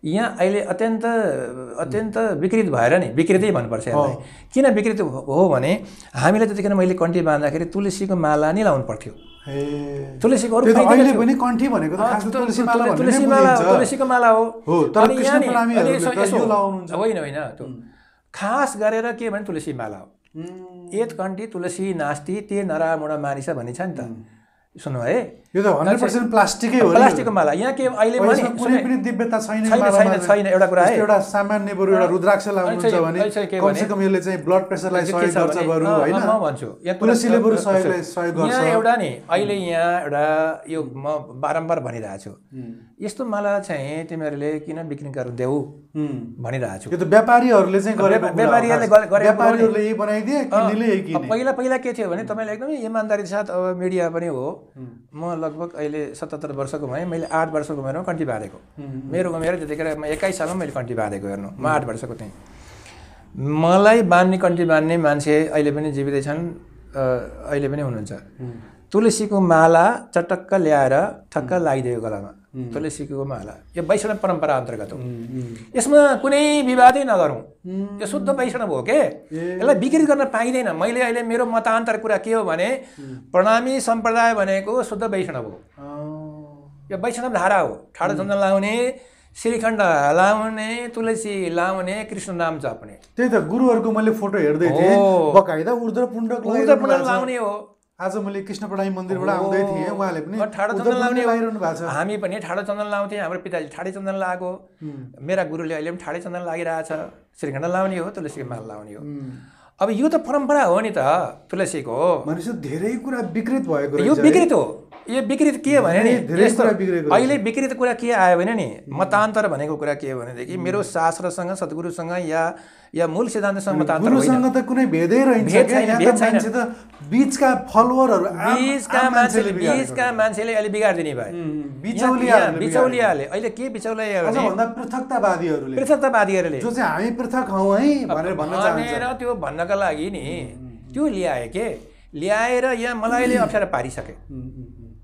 यहाँ अहिले अत्यन्त अत्यन्त विकृत भएर नि विकृतै भन्नुपर्छ यसलाई किन विकृत हो भने हामीलाई त्यतिखेर मैले कन्टी बाँध्दाखेरि तुलसीको माला नै लाउनु पर्थ्यो तुलसीको अहिले पनि कण्ठी भनेको तुलसी माला तुलसीको माला हो तर होइन होइन खास गरेर के भने तुलसी माला हो एत कण्ठी तुलसी नास्ति ते नरामुण मानिस भन्ने नि त सुन्नु है यो त हन्ड्रेड पर्सेन्ट प्लास्टिकै हो प्लास्टिकको माला यहाँ के अहिले कुनै पनि दिव्यता छैन छैन छैन एउटा कुरा है एउटा सामान्य बरु एउटा रुद्राक्ष लाउनुहुन्छ भने कमसेकम यसले चाहिँ ब्लड प्रेसरलाई सहयोग गर्छ बरु होइन म भन्छु यहाँ तुलसीले बरु सहयोगलाई सहयोग गर्छ यहाँ एउटा नि अहिले यहाँ एउटा यो म बारम्बार भनिरहेको छु यस्तो माला चाहिँ तिमीहरूले किन बिक्री देऊ भनिरहेको छु यो त व्यापारीहरूले चाहिँ गरेको व्यापारीहरूले गरे व्यापारीहरूले यही बनाइदिए पहिला पहिला के थियो भने तपाईँले एकदमै इमान्दारी साथ अब मिडिया पनि हो म लगभग अहिले सतहत्तर वर्षको भएँ मैले आठ वर्षको उमेरमा कन्टी बाँधेको मेरो उमेर त्यतिखेर म एक्काइस सालमा मैले कन्टी बाँधेको हेर्नु म आठ वर्षको थिएँ मलाई बाँध्ने कन्टी बाँध्ने मान्छे अहिले पनि जीवितै छन् अहिले पनि हुनुहुन्छ तुलसीको माला चटक्क ल्याएर ठक्क लगाइदियो गलामा तैँले सिकेकोमा होला यो वैष्णव परम्परा अन्तर्गत हो यसमा कुनै विवादै नगरौँ यो शुद्ध वैष्णव हो के यसलाई बिक्री गर्न पाइँदैन मैले अहिले मेरो मतान्तर कुरा के हो भने प्रणामी सम्प्रदाय भनेको शुद्ध वैष्णव हो यो वैष्णव धारा हो ठाडो झन्झन लाउने श्रीखण्ड लाउने तुलसी लाउने कृष्ण नाम जप्ने त्यही त गुरुहरूको मैले फोटो हेर्दै थिएँ लाउने हो आज मैले कृष्ण मन्दिरबाट आउँदै थिएँ उहाँले पनि ठाडो चन्दन लाउने आइरहनु भएको छ हामी पनि ठाडो चन्दन लाउँथ्यौँ हाम्रो पिताले ठाडे चन्दन लगाएको मेरा गुरुले अहिले पनि ठाडे चन्दन लागिरहेछ श्रीखण्ड लाउने हो तुलसीको माल लाउने हो अब यो त परम्परा हो नि त तुलसीको भनेपछि धेरै कुरा विकृत भएको यो विकृत हो यो विकृत के भने नि अहिले विकृत कुरा के आयो भने नि मतान्तर भनेको कुरा के हो भनेदेखि मेरो शास्त्रसँग सद्गुरुसँग या या मूल सिद्धान्तसँग मतान्तर गुरुसँग त कुनै भेदै रहन्छ भेद छैन भेद त बिचका फलोवरहरू बिचका मान्छेले बिचका मान्छेले अहिले बिगाडिदिने भयो बिचौलिया बिचौलियाले अहिले के बिचौलिया भन्दा पृथकतावादीहरूले पृथकतावादीहरूले जो चाहिँ हामी पृथक हौ है भनेर भन्न चाहन्छ त्यो भन्नका लागि नि त्यो ल्याए के ल्याएर यहाँ मलाई [CLEARS THROAT] अप्ठ्यारो पारिसके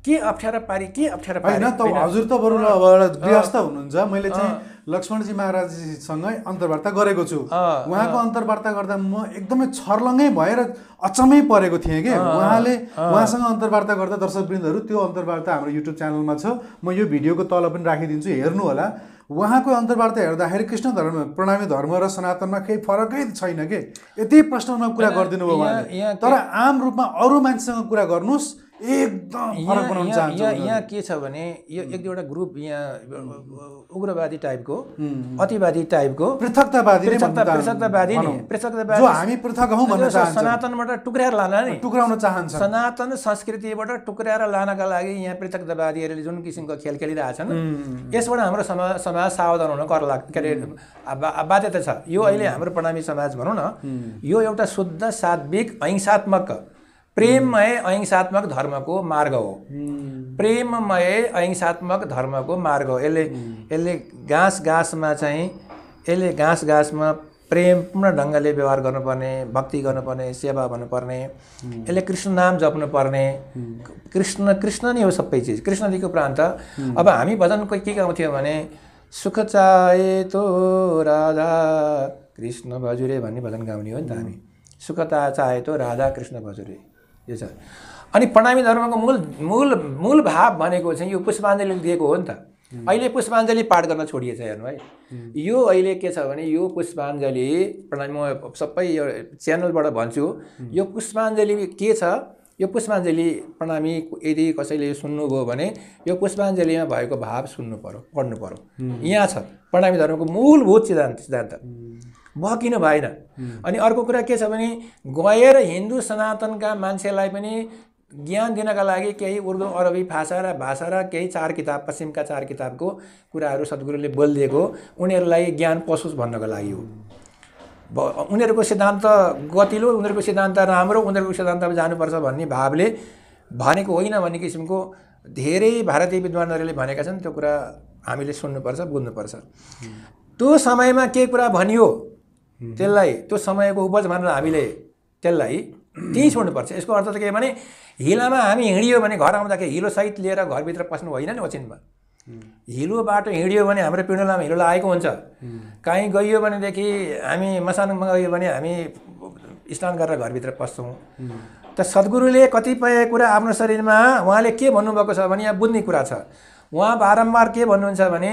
के अप्ठ्यारो पारे के अप्ठ्यारो पारी त हजुर त बरु अब एउटा गृहस्थ हुनुहुन्छ मैले चाहिँ लक्ष्मणजी महाराजीसँगै अन्तर्वार्ता गरेको छु उहाँको अन्तर्वार्ता गर्दा म एकदमै छर्लङ्गै भएर अचम्मै परेको थिएँ कि उहाँले उहाँसँग अन्तर्वार्ता गर्दा दर्शकवृन्दहरू त्यो अन्तर्वार्ता हाम्रो युट्युब च्यानलमा छ म यो भिडियोको तल पनि राखिदिन्छु हेर्नु होला उहाँको अन्तर्वार्ता हेर्दाखेरि कृष्ण धर्म प्रणामी धर्म र सनातनमा केही फरकै छैन कि यति प्रश्नमा कुरा गरिदिनु भयो उहाँले तर आम रूपमा अरू मान्छेसँग कुरा गर्नुहोस् एकदम यहाँ के छ भने यो एक दुईवटा ग्रुप यहाँ उग्रवादी टाइपको अतिवादी टाइपको पृथकतावादी पृथकतावादी हामी पृथक सनातनबाट टुक्राएर लान नि टुक्राउन चाहन्छ सनातन संस्कृतिबाट टुक्राएर लानका लागि यहाँ पृथकतावादीहरूले जुन किसिमको खेल खेलिरहेछन् यसबाट हाम्रो समाज समाज सावधान हुन कर लाग्छ के अरे बाध्यता छ यो अहिले हाम्रो प्रणामी समाज भनौँ न यो एउटा शुद्ध सात्विक अहिंसात्मक प्रेममय अहिंसात्मक धर्मको मार्ग हो प्रेममय अहिंसात्मक धर्मको मार्ग हो यसले यसले घाँस घाँसमा चाहिँ यसले घाँस घाँसमा प्रेमपूर्ण पूर्ण ढङ्गले व्यवहार गर्नुपर्ने भक्ति गर्नुपर्ने सेवा गर्नुपर्ने यसले कृष्ण नाम जप्नुपर्ने कृष्ण कृष्ण नै हो सबै चिज कृष्णदेखिको प्रान्त अब हामी भजनको के गाउँथ्यौँ भने सुख चाहे तो राधा कृष्ण भजुरे भन्ने भजन गाउने हो नि त हामी सुखता चाहे तो राधा कृष्ण भजुरे यो छ अनि प्रणामी धर्मको मूल मूल मूल भाव भनेको चाहिँ यो पुष्पाञ्जलीले दिएको हो नि त अहिले पुष्पाञ्जली पाठ गर्न छोडिएछ हेर्नु है यो अहिले के छ भने यो पुष्पाञ्जली प्रणामी म सबै यो च्यानलबाट भन्छु यो पुष्पाञ्जली के छ यो पुष्पाञ्जली प्रणामी यदि कसैले सुन्नुभयो भने यो पुष्पाञ्जलीमा भएको भाव सुन्नु पऱ्यो पढ्नु पऱ्यो यहाँ छ प्रणामी धर्मको मूलभूत सिद्धान्त सिद्धान्त म किन भएन अनि अर्को कुरा के छ भने गएर हिन्दू सनातनका मान्छेलाई पनि ज्ञान दिनका लागि केही उर्दू अरबी भाषा र भाषा र केही चार किताब पश्चिमका चार किताबको कुराहरू सद्गुरुले बोलिदिएको उनीहरूलाई ज्ञान पसोस् भन्नको लागि हो उनीहरूको सिद्धान्त गतिलो उनीहरूको सिद्धान्त राम्रो उनीहरूको सिद्धान्तमा जानुपर्छ भन्ने भावले भनेको होइन भन्ने किसिमको धेरै भारतीय विद्वानहरूले भनेका छन् त्यो कुरा हामीले सुन्नुपर्छ बुझ्नुपर्छ त्यो समयमा के कुरा भनियो त्यसलाई त्यो समयको उपज भनेर हामीले त्यसलाई त्यहीँ छोड्नुपर्छ यसको अर्थ त के भने हिलामा हामी हिँडियो भने घर आउँदाखेरि सहित लिएर घरभित्र पस्नु होइन नि ओछिनमा हिलो बाटो हिँड्यो भने हाम्रो पिँडोलामा हिलो लागेको हुन्छ काहीँ गइयो भनेदेखि हामी मसानमा गयो भने हामी स्नान गरेर घरभित्र पस्छौँ त सद्गुरुले कतिपय कुरा आफ्नो शरीरमा उहाँले के भन्नुभएको छ भने यहाँ बुझ्ने कुरा छ उहाँ बारम्बार के भन्नुहुन्छ भने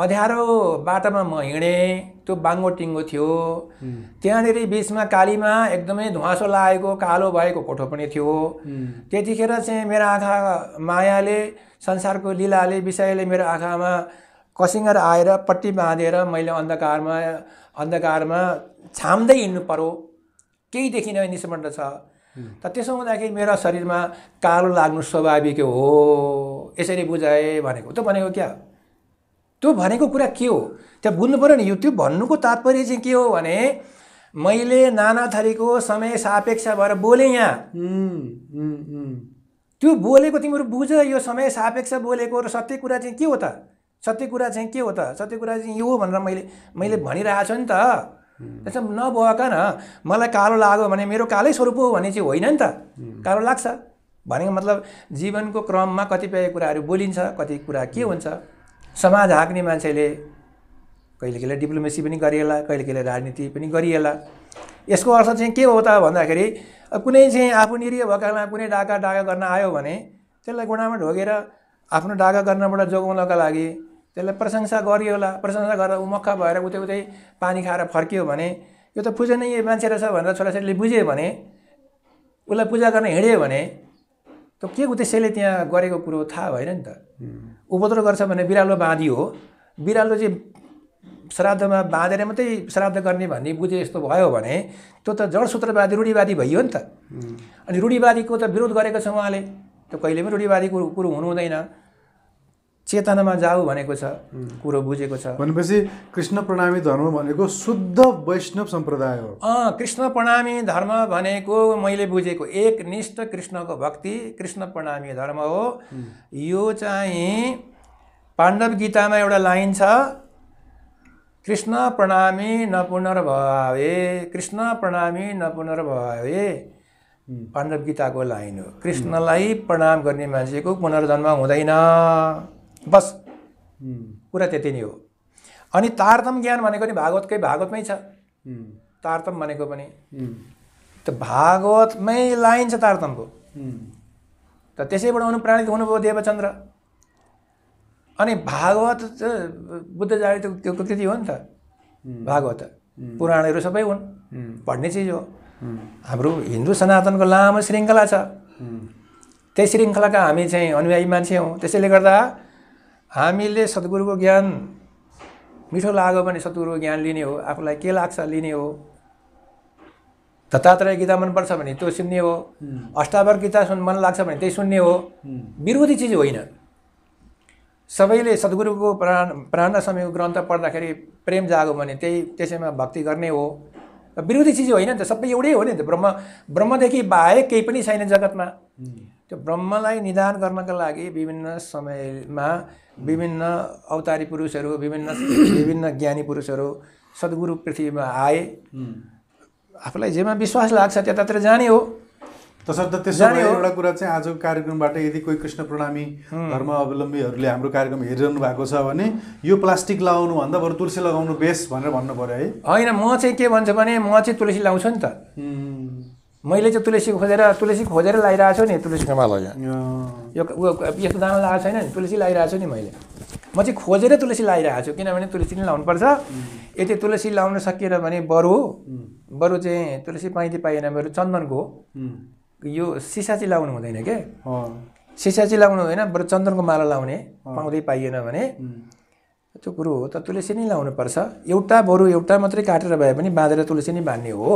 अँध्यारो बाटोमा म हिँडेँ त्यो बाङ्गो टिङ्गो थियो त्यहाँनिर बिचमा कालीमा एकदमै धुवासो लागेको कालो भएको कोठो पनि थियो त्यतिखेर चाहिँ मेरो आँखा मायाले संसारको लीलाले विषयले मेरो आँखामा कसिङ्गर आएर पट्टी बाँधेर मैले अन्धकारमा अन्धकारमा छाम्दै हिँड्नु पर्यो केही देखिनँ निष्पन्न छ त त्यसो हुँदाखेरि मेरो शरीरमा कालो लाग्नु स्वाभाविक हो यसरी बुझाएँ भनेको त भनेको क्या त्यो भनेको कुरा के हो त्यहाँ बुझ्नु पऱ्यो नि यो त्यो भन्नुको तात्पर्य चाहिँ के हो भने मैले नाना थरीको समय सापेक्ष भएर बोलेँ यहाँ त्यो बोलेको तिमीहरू बुझ यो समय सापेक्ष बोलेको र सत्य कुरा चाहिँ के हो त सत्य कुरा चाहिँ के हो त सत्य कुरा चाहिँ यो हो भनेर मैले मैले भनिरहेको छु नि त त्यसमा नभएकन मलाई कालो लाग्यो भने मेरो कालै स्वरूप हो भने चाहिँ होइन नि त कालो लाग्छ भनेको मतलब जीवनको क्रममा कतिपय कुराहरू बोलिन्छ कति कुरा के हुन्छ समाज हाँक्ने मान्छेले कहिले कहिले डिप्लोमेसी पनि गरिएला कहिले कहिले राजनीति पनि गरिएला यसको अर्थ चाहिँ के हो त भन्दाखेरि कुनै चाहिँ आफू निरीय भएकालाई कुनै डाका डाका गर्न आयो भने त्यसलाई गुणामा ढोगेर आफ्नो डाका गर्नबाट जोगाउनका लागि त्यसलाई प्रशंसा गरियो होला प्रशंसा गरेर ऊ मक्खा भएर उतै उतै पानी खाएर फर्कियो भने यो त पूजनीय मान्छे रहेछ भनेर छोराछोरीले बुझ्यो भने उसलाई पूजा गर्न हिँड्यो भने त के उद्देश्यले त्यहाँ गरेको कुरो थाहा भएन नि त उपद्रो गर्छ भने बिरालो बाँधी हो बिरालो चाहिँ श्राद्धमा बाँधेर मात्रै श्राद्ध गर्ने भन्ने बुझे यस्तो भयो भने त्यो त जडसूत्रवादी रूढिवादी भइयो नि त अनि रूढिवादीको त विरोध गरेको छ उहाँले त कहिले पनि रूढिवादीको कुरो कुरो हुनु हुँदैन चेतनामा जाऊ भनेको छ कुरो बुझेको छ भनेपछि कृष्ण प्रणामी धर्म भनेको शुद्ध वैष्णव सम्प्रदाय हो अँ कृष्ण प्रणामी धर्म भनेको मैले बुझेको एक निष्ठ कृष्णको भक्ति कृष्ण प्रणामी धर्म हो यो चाहिँ पाण्डव गीतामा एउटा लाइन छ कृष्ण प्रणामी न कृष्ण प्रणामी न पाण्डव गीताको लाइन हो कृष्णलाई प्रणाम गर्ने मान्छेको पुनर्जन्म हुँदैन बस कुरा त्यति नै हो अनि तारतम ज्ञान भनेको नि भागवतकै भागवतमै छ तारतम भनेको पनि त भागवतमै लाइन छ तारतमको त त्यसैबाट अनुप्राणित हुनुभयो देवचन्द्र अनि भागवत बुद्ध त्यो कृति हो नि त भागवत पुराणहरू सबै हुन् भन्ने चिज हो हाम्रो हिन्दू सनातनको लामो श्रृङ्खला छ त्यही श्रृङ्खलाका हामी चाहिँ अनुयायी मान्छे हौँ त्यसैले गर्दा हामीले सद्गुरुको ज्ञान मिठो लाग्यो भने सद्गुरुको ज्ञान लिने हो आफूलाई के लाग्छ लिने हो दत्तात्रेय गीता मनपर्छ भने त्यो सुन्ने हो अष्टावर गीता सुन मन लाग्छ भने त्यही सुन्ने हो विरोधी चिज होइन सबैले सद्गुरुको प्राण प्राण समयको ग्रन्थ पढ्दाखेरि प्रेम जाग्यो भने त्यही त्यसैमा भक्ति गर्ने हो विरोधी चिज होइन नि त सबै एउटै हो नि त ब्रह्म ब्रह्मदेखि बाहेक केही पनि छैन जगतमा त्यो ब्रह्मलाई निदान गर्नका लागि विभिन्न समयमा विभिन्न अवतारी पुरुषहरू विभिन्न [CLEARS THROAT] विभिन्न ज्ञानी पुरुषहरू सद्गुरु पृथ्वीमा आए आफूलाई जेमा विश्वास लाग्छ त्यतातिर जाने हो तसर्थ त्यसो एउटा कुरा चाहिँ आजको कार्यक्रमबाट यदि कोही कृष्ण प्रणामी अवलम्बीहरूले हाम्रो कार्यक्रम हेरिरहनु भएको छ भने यो प्लास्टिक लगाउनु भन्दा बरु तुलसी लगाउनु बेस भनेर भन्नु पऱ्यो है होइन म चाहिँ के भन्छु भने म चाहिँ तुलसी लगाउँछु नि त मैले चाहिँ तुलसी खोजेर तुलसी खोजेर लगाइरहेको छु नि तुलसी लगाएँ यो यस्तो दाना लगाएको छैन नि तुलसी लगाइरहेको छु नि मैले म चाहिँ खोजेर तुलसी लगाइरहेको छु किनभने तुलसी नै लाउनुपर्छ यति तुलसी लाउन सकिएन भने बरु बरु चाहिँ तुलसी पाइँदै पाइएन बरु चन्दनको यो सिसा चाहिँ लाउनु हुँदैन के सिसा चाहिँ लाउनु हुँदैन बरु चन्दनको माला लाउने पाउँदै पाइएन भने त्यो कुरो हो त तुलसी नै लाउनुपर्छ एउटा बरु एउटा मात्रै काटेर भए पनि बाँधेर तुलसी नै बाँध्ने हो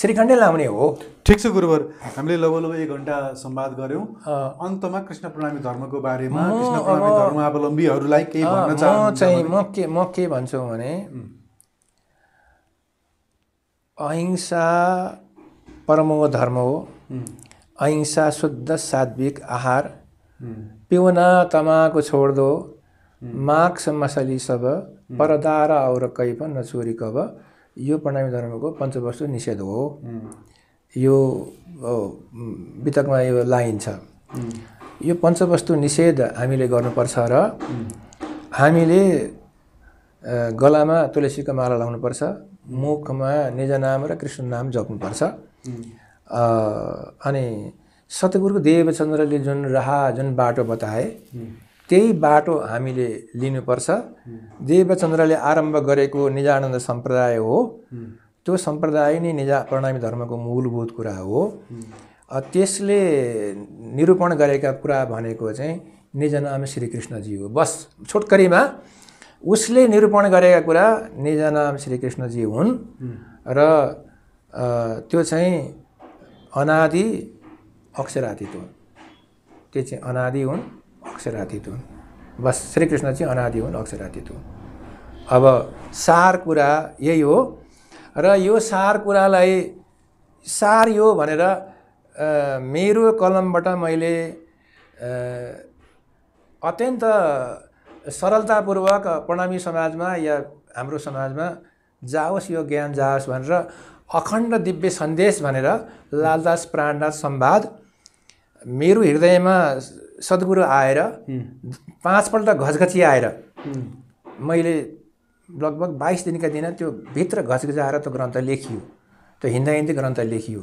श्रीखण्डै लाउने हो ठिक छ गुरुवर हामीले लगभग लगभग एक घन्टा संवाद गऱ्यौँ अन्तमा कृष्ण प्रणामी धर्मको बारेमा धर्मावलम्बीहरूलाई केही भन्न चाहन्छु चाहिँ म के म के भन्छु भने अहिंसा परमो धर्म हो अहिंसा शुद्ध सात्विक आहार पिउना तमाको छोड्दो माक्स मसाली सब परदार और पनि नछोरी कब यो प्रणामी धर्मको पञ्चवस्तु निषेध हो यो वितकमा यो लाइन छ यो पञ्चवस्तु निषेध हामीले गर्नुपर्छ र हामीले गलामा तुलसीको माला लाउनुपर्छ मुखमा निजनाम र कृष्ण नाम जप्नुपर्छ अनि सतगुरुको देवचन्द्रले जुन राह जुन बाटो बताए त्यही बाटो हामीले लिनुपर्छ देवचन्द्रले आरम्भ गरेको निजानन्द सम्प्रदाय हो त्यो सम्प्रदाय नै निजा प्रणामी धर्मको मूलभूत कुरा हो त्यसले निरूपण गरेका कुरा भनेको चाहिँ निजनाम श्रीकृष्णजी हो बस छोटकरीमा उसले निरूपण गरेका कुरा निजनाम श्रीकृष्णजी हुन् र त्यो चाहिँ अनादि अक्षरातीत हुन् त्यो चाहिँ अनादि हुन् अक्षरातीत हुन् बस श्रीकृष्ण चाहिँ अनादि हुन् अक्षरातीत हुन् अब सार कुरा यही हो र यो सार कुरालाई सार यो भनेर मेरो कलमबाट मैले अत्यन्त सरलतापूर्वक प्रणामी समाजमा या हाम्रो समाजमा जाओस् यो ज्ञान जाओस् भनेर अखण्ड दिव्य सन्देश भनेर लालदास प्राणनाथ सम्वाद मेरो हृदयमा सद्गुरु आएर पाँचपल्ट घचघची आएर मैले लगभग बाइस दिनका दिन त्यो भित्र घचघचाएर त्यो ग्रन्थ लेखियो त्यो हिँड्दा हिँड्दै ग्रन्थ लेखियो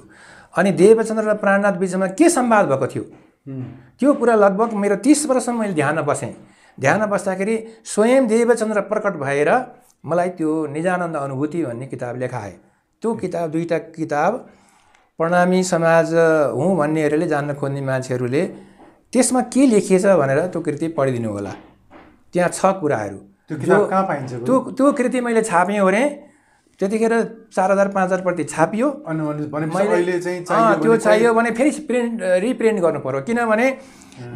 अनि देवचन्द्र र प्राणनाथ बिचमा के सम्वाद भएको थियो त्यो कुरा लगभग मेरो तिस वर्षसम्म मैले ध्यान बसेँ ध्यान बस्दाखेरि स्वयं देवचन्द्र प्रकट भएर मलाई त्यो निजानन्द अनुभूति भन्ने किताब लेखाए त्यो किताब दुईवटा किताब प्रणामी समाज हुँ भन्नेहरूले जान्न खोज्ने मान्छेहरूले त्यसमा के लेखिएछ भनेर त्यो कृति पढिदिनु होला त्यहाँ छ कुराहरू त्यो कहाँ पाइन्छ त्यो त्यो कृति मैले छापेँ अरे त्यतिखेर चार हजार पाँच हजार प्रति छापियो त्यो चाहियो भने फेरि प्रिन्ट रिप्रिन्ट गर्नु पर्यो किनभने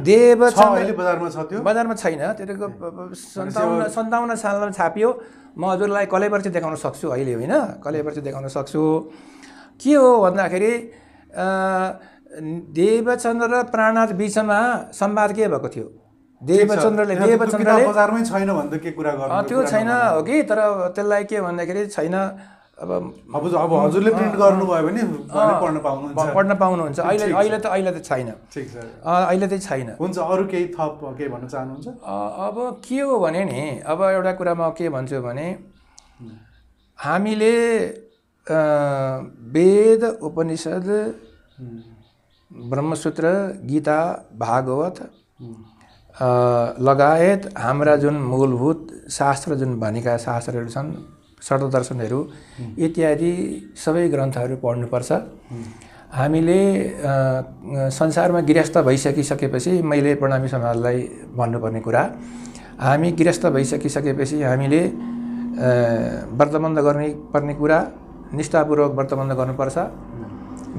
देव बजारमा छ त्यो बजारमा छैन त्यतिको सन्ताउन्न सन्ताउन्न सालमा छापियो म हजुरलाई कलेपर्ची देखाउन सक्छु अहिले होइन कलेपर्ची देखाउन सक्छु के हो भन्दाखेरि देवचन्द्र र प्राणनाथ बिचमा संवाद के भएको थियो देवचन्द्रले देवचन्द्रले बजारमै छैन भन्दा के कुरा गर्नु त्यो छैन हो कि तर त्यसलाई के भन्दाखेरि छैन अब अब अब हजुरले प्रिन्ट गर्नुभयो भने पढ्न पाउनुहुन्छ पढ्न पाउनुहुन्छ अहिले अहिले त अहिले त छैन ठिक छ अहिले त छैन हुन्छ अरू केही थप के भन्न चाहनुहुन्छ अब के हो भने नि अब एउटा कुरा म के भन्छु भने हामीले वेद उपनिषद ब्रह्मसूत्र गीता भागवत लगायत हाम्रा जुन मूलभूत शास्त्र जुन भनेका शास्त्रहरू छन् सर्वदर्शनहरू इत्यादि सबै ग्रन्थहरू पढ्नुपर्छ हामीले संसारमा गृहस्थ भइसकिसकेपछि मैले प्रणामी समाजलाई भन्नुपर्ने कुरा हामी गृहस्थ भइसकिसकेपछि हामीले व्रतबन्ध गर्ने पर्ने कुरा निष्ठापूर्वक व्रतबन्ध गर्नुपर्छ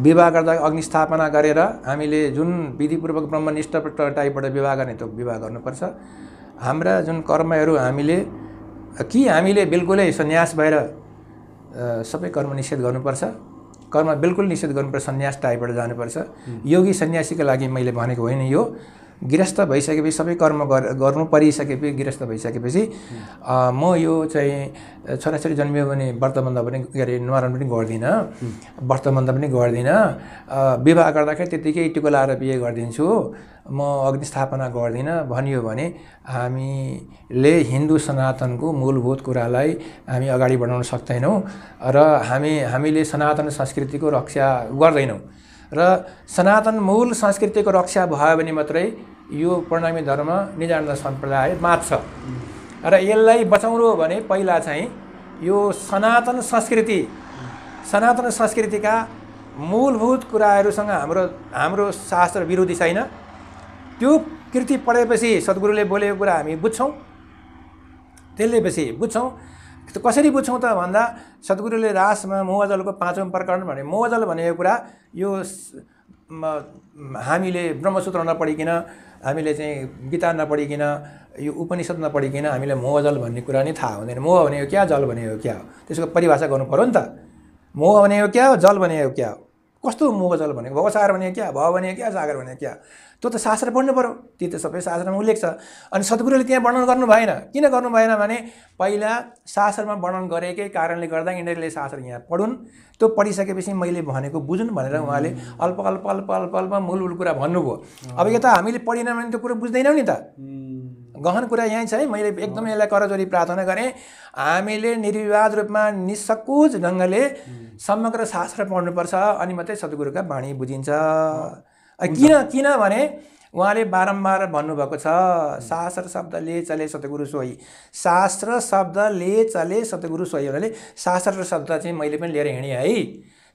विवाह गर्दा अग्निस्थापना गरेर हामीले जुन विधिपूर्वक ब्रह्मनिष्ठ टाइपबाट विवाह गर्ने त्यो विवाह गर्नुपर्छ हाम्रा जुन कर्महरू हामीले कि हामीले बिल्कुलै सन्यास भएर सबै कर्म निषेध गर्नुपर्छ कर्म बिल्कुल निषेध गर्नुपर्छ सन्यास टाइपबाट जानुपर्छ योगी सन्यासीको लागि मैले भनेको होइन यो गृहस्थ भइसकेपछि सबै कर्म गर गर्नु परिसकेपछि गृहस्थ भइसकेपछि म यो चाहिँ छोराछोरी जन्मियो भने व्रतबन्ध पनि के अरे नुहारण पनि गर्दिनँ व्रतबन्ध पनि गर्दिनँ विवाह गर्दाखेरि त्यत्तिकै टिको लाएर बिहे गरिदिन्छु म अग्निस्थापना गर्दिनँ भनियो भने हामीले हिन्दू सनातनको मूलभूत कुरालाई हामी अगाडि बढाउन सक्दैनौँ र हामी हामीले सनातन संस्कृतिको रक्षा गर्दैनौँ र सनातन मूल संस्कृतिको रक्षा भयो भने मात्रै यो प्रणामी धर्म निजानन्द सम्प्रदाय बाँच्छ र यसलाई बचाउनु हो भने पहिला चाहिँ यो सनातन संस्कृति सनातन संस्कृतिका मूलभूत कुराहरूसँग हाम्रो हाम्रो शास्त्र विरोधी छैन त्यो कृति पढेपछि सद्गुरुले बोलेको कुरा हामी बुझ्छौँ त्यसले पछि बुझ्छौँ त्यो कसरी बुझ्छौँ त भन्दा सद्गुरुले रासमा मोहजलको पाँचौँ प्रकरण भने मोहजल भनेको कुरा यो हामीले ब्रह्मसूत्र नपढिकन हामीले चाहिँ गीता नपढिकन यो उपनिषद नपढिकन हामीले मोहजल भन्ने कुरा नै थाहा हुँदैन मोह भनेको क्या जल भनेको क्या हो त्यसको परिभाषा गर्नु पऱ्यो नि त मोह भनेको क्या हो जल भने भनेको क्या हो कस्तो मोह जल भनेको भवसागर भनेको क्या भव भनेको क्या सागर भनेको क्या त्यो त शास्त्र पढ्नु पऱ्यो त्यो त सबै शास्त्रमा उल्लेख छ अनि सद्गुरुले त्यहाँ वर्णन गर्नु भएन किन गर्नु भएन भने पहिला शास्त्रमा वर्णन गरेकै कारणले गर्दा यिनीहरूले शास्त्र यहाँ पढुन् त्यो पढिसकेपछि मैले भनेको बुझुन् भनेर उहाँले अल्प अल्प अल्प अल्प अल्प मूल मूल कुरा भन्नुभयो अब यो त हामीले पढेन भने त्यो कुरो बुझ्दैनौँ नि त गहन कुरा यहीँ छ है मैले एकदमै यसलाई करजोरी प्रार्थना गरेँ हामीले निर्विवाद रूपमा निसकुज ढङ्गले समग्र शास्त्र पढ्नुपर्छ अनि मात्रै सद्गुरुका बाणी बुझिन्छ किन किनभने उहाँले बारम्बार भन्नुभएको छ शास्त्र शब्द ले चले सतगुरु सोही शास्त्र शब्द ले चले सतगुरु सोही भन्नाले शास्त्र र शब्द चाहिँ मैले पनि लिएर हिँडेँ है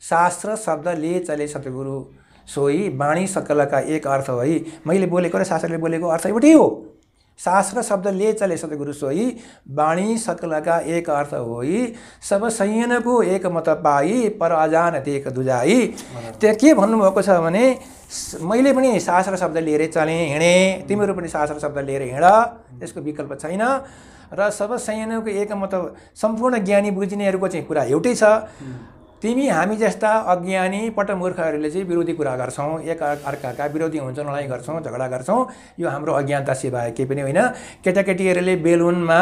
शास्त्र शब्द ले चले सतगुरु सोही बाणी सकलका एक अर्थ है मैले बोलेको र शास्त्रले बोलेको अर्थ एउटै हो शास्त्र ले चले सद्गुरु सोही वाणी सकलका एक अर्थ होई सब संयनको एक मत पाई पर अजान देख दुजाई त्यहाँ के भन्नुभएको छ भने मैले पनि शास्त्र शब्द लिएर चलेँ हिँडेँ तिमीहरू पनि शास्त्र शब्द लिएर हिँड यसको विकल्प छैन र सब संयनको एक मत सम्पूर्ण ज्ञानी बुझ्नेहरूको चाहिँ कुरा एउटै छ तिमी हामी जस्ता अज्ञानी पटमूर्खहरूले चाहिँ विरोधी कुरा गर्छौँ एक अर्काका विरोधी हुन्छौँ लडाइँ गर्छौँ झगडा गर्छौँ यो हाम्रो अज्ञानता सेवा केही पनि होइन केटाकेटीहरूले बेलुनमा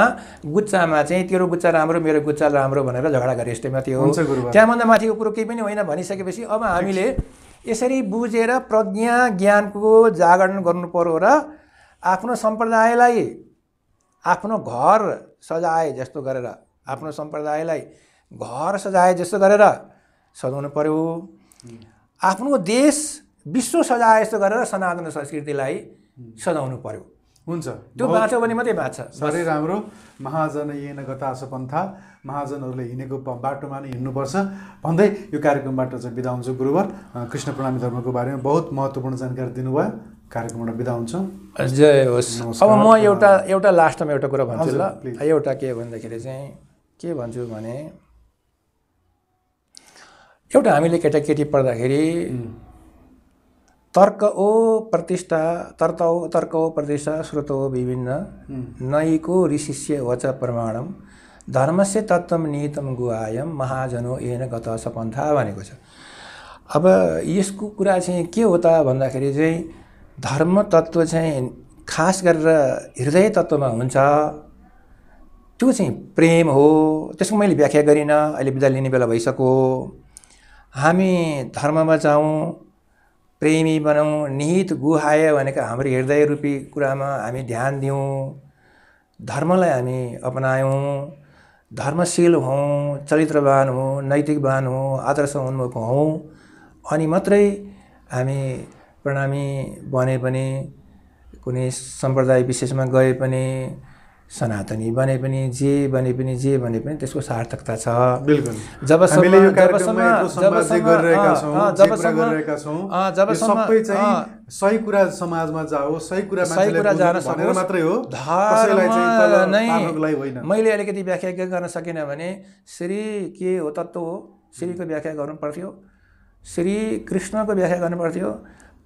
गुच्चामा चाहिँ तेरो गुच्चा राम्रो मेरो गुच्चा राम्रो भनेर झगडा गरे यस्तै माथि हो त्यहाँभन्दा माथिको कुरो केही पनि होइन भनिसकेपछि अब हामीले यसरी बुझेर प्रज्ञा ज्ञानको जागरण गर्नु पर्यो र आफ्नो सम्प्रदायलाई आफ्नो घर सजाए जस्तो गरेर आफ्नो सम्प्रदायलाई घर सजाए जस्तो गरेर सजाउनु पर्यो आफ्नो देश विश्व सजाए जस्तो गरेर सनातन संस्कृतिलाई सजाउनु पर्यो हुन्छ त्यो बाँच्यो भने मात्रै बाँच्छ साह्रै राम्रो महाजन येन गतास पन्था महाजनहरूले हिँडेको बाटोमा नै हिँड्नुपर्छ भन्दै यो कार्यक्रमबाट चाहिँ बिदा हुन्छु गुरुवर कृष्ण प्रणामी धर्मको बारेमा बहुत महत्त्वपूर्ण जानकारी दिनुभयो कार्यक्रमबाट बिदा हुन्छ जय होस् अब म एउटा एउटा लास्टमा एउटा कुरा भन्छु ल एउटा के भन्दाखेरि चाहिँ के भन्छु भने एउटा हामीले केटाकेटी पढ्दाखेरि तर्क ओ प्रतिष्ठा तर्त तर्क ओ प्रतिष्ठा श्रोत ओ विभिन्न नैको ऋषिष्य वच प्रमाणम धर्मस्य तत्त्वम नितम गुहायम महाजनो एन गत सपन्था भनेको छ अब यसको कुरा चाहिँ के हो त भन्दाखेरि चाहिँ धर्म तत्त्व चाहिँ खास गरेर हृदय तत्त्वमा हुन्छ त्यो चाहिँ प्रेम हो त्यसको मैले व्याख्या गरिनँ अहिले बिदा लिने बेला भइसक्यो हामी धर्ममा जाउँ प्रेमी बनाउँ निहित गुहाय भनेको हाम्रो हृदय रूपी कुरामा हामी ध्यान दिउँ धर्मलाई हामी अपनायौँ धर्मशील हौँ चरित्रवान हौँ नैतिकवान हौँ आदर्श उन्मुख हौँ अनि मात्रै हामी प्रणामी बने पनि कुनै सम्प्रदाय विशेषमा गए पनि सनातनी बने पनि जे बने पनि जे बने पनि त्यसको सार्थकता छ सही कुरा समाजमा जाओस् सही कुरा सही कुरा जान सकेर मात्रै हो नै मैले अलिकति व्याख्या गर्न सकिनँ भने श्री के हो तत्त्व हो श्रीको व्याख्या गर्नु पर्थ्यो श्री कृष्णको व्याख्या गर्नु पर्थ्यो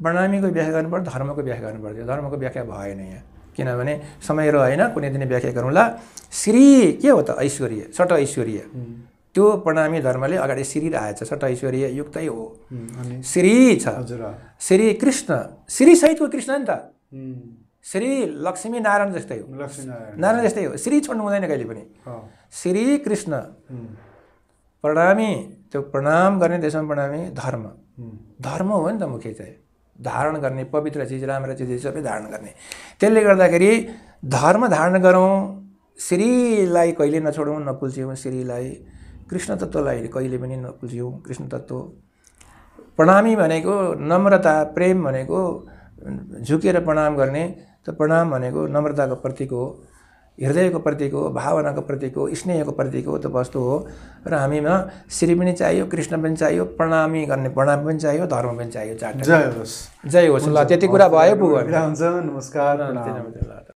प्रणामीको व्याख्या गर्नु पर्थ्यो धर्मको व्याख्या गर्नु पर्थ्यो धर्मको व्याख्या भएन यहाँ किनभने समय रहेन कुनै दिन व्याख्या गरौँला श्री के हो त ऐश्वर्य सट ऐश्वर्य त्यो प्रणामी धर्मले अगाडि श्री आएछ सट ऐश्वर्य युक्तै हो श्री छ श्री कृष्ण श्री सहितको कृष्ण नि त श्री लक्ष्मी नारायण जस्तै हो लक्ष्मी नारायण जस्तै हो श्री छोड्नु हुँदैन कहिले पनि श्री कृष्ण प्रणामी त्यो प्रणाम गर्ने देशमा प्रणामी धर्म धर्म हो नि त मुख्य चाहिँ धारण गर्ने पवित्र चिज राम्रो चिज सबै धारण गर्ने त्यसले गर्दाखेरि धर्म धारण गरौँ श्रीलाई कहिले नछोडौँ नकुल्छौँ श्रीलाई कृष्ण तत्त्वलाई कहिले पनि नकुल्छौँ कृष्ण तत्त्व प्रणामी भनेको नम्रता प्रेम भनेको झुकेर प्रणाम गर्ने त प्रणाम भनेको नम्रताको प्रतीक हो हृदयको प्रतीक हो भावनाको प्रतीक हो स्नेहको प्रतीक हो त्यो वस्तु हो र हामीमा श्री पनि चाहियो कृष्ण पनि चाहियो प्रणामी गर्ने प्रणाम पनि चाहियो धर्म पनि चाहियो जय होस् जय होस् ल त्यति कुरा भयो पुग्यो हुन्छ नमस्कार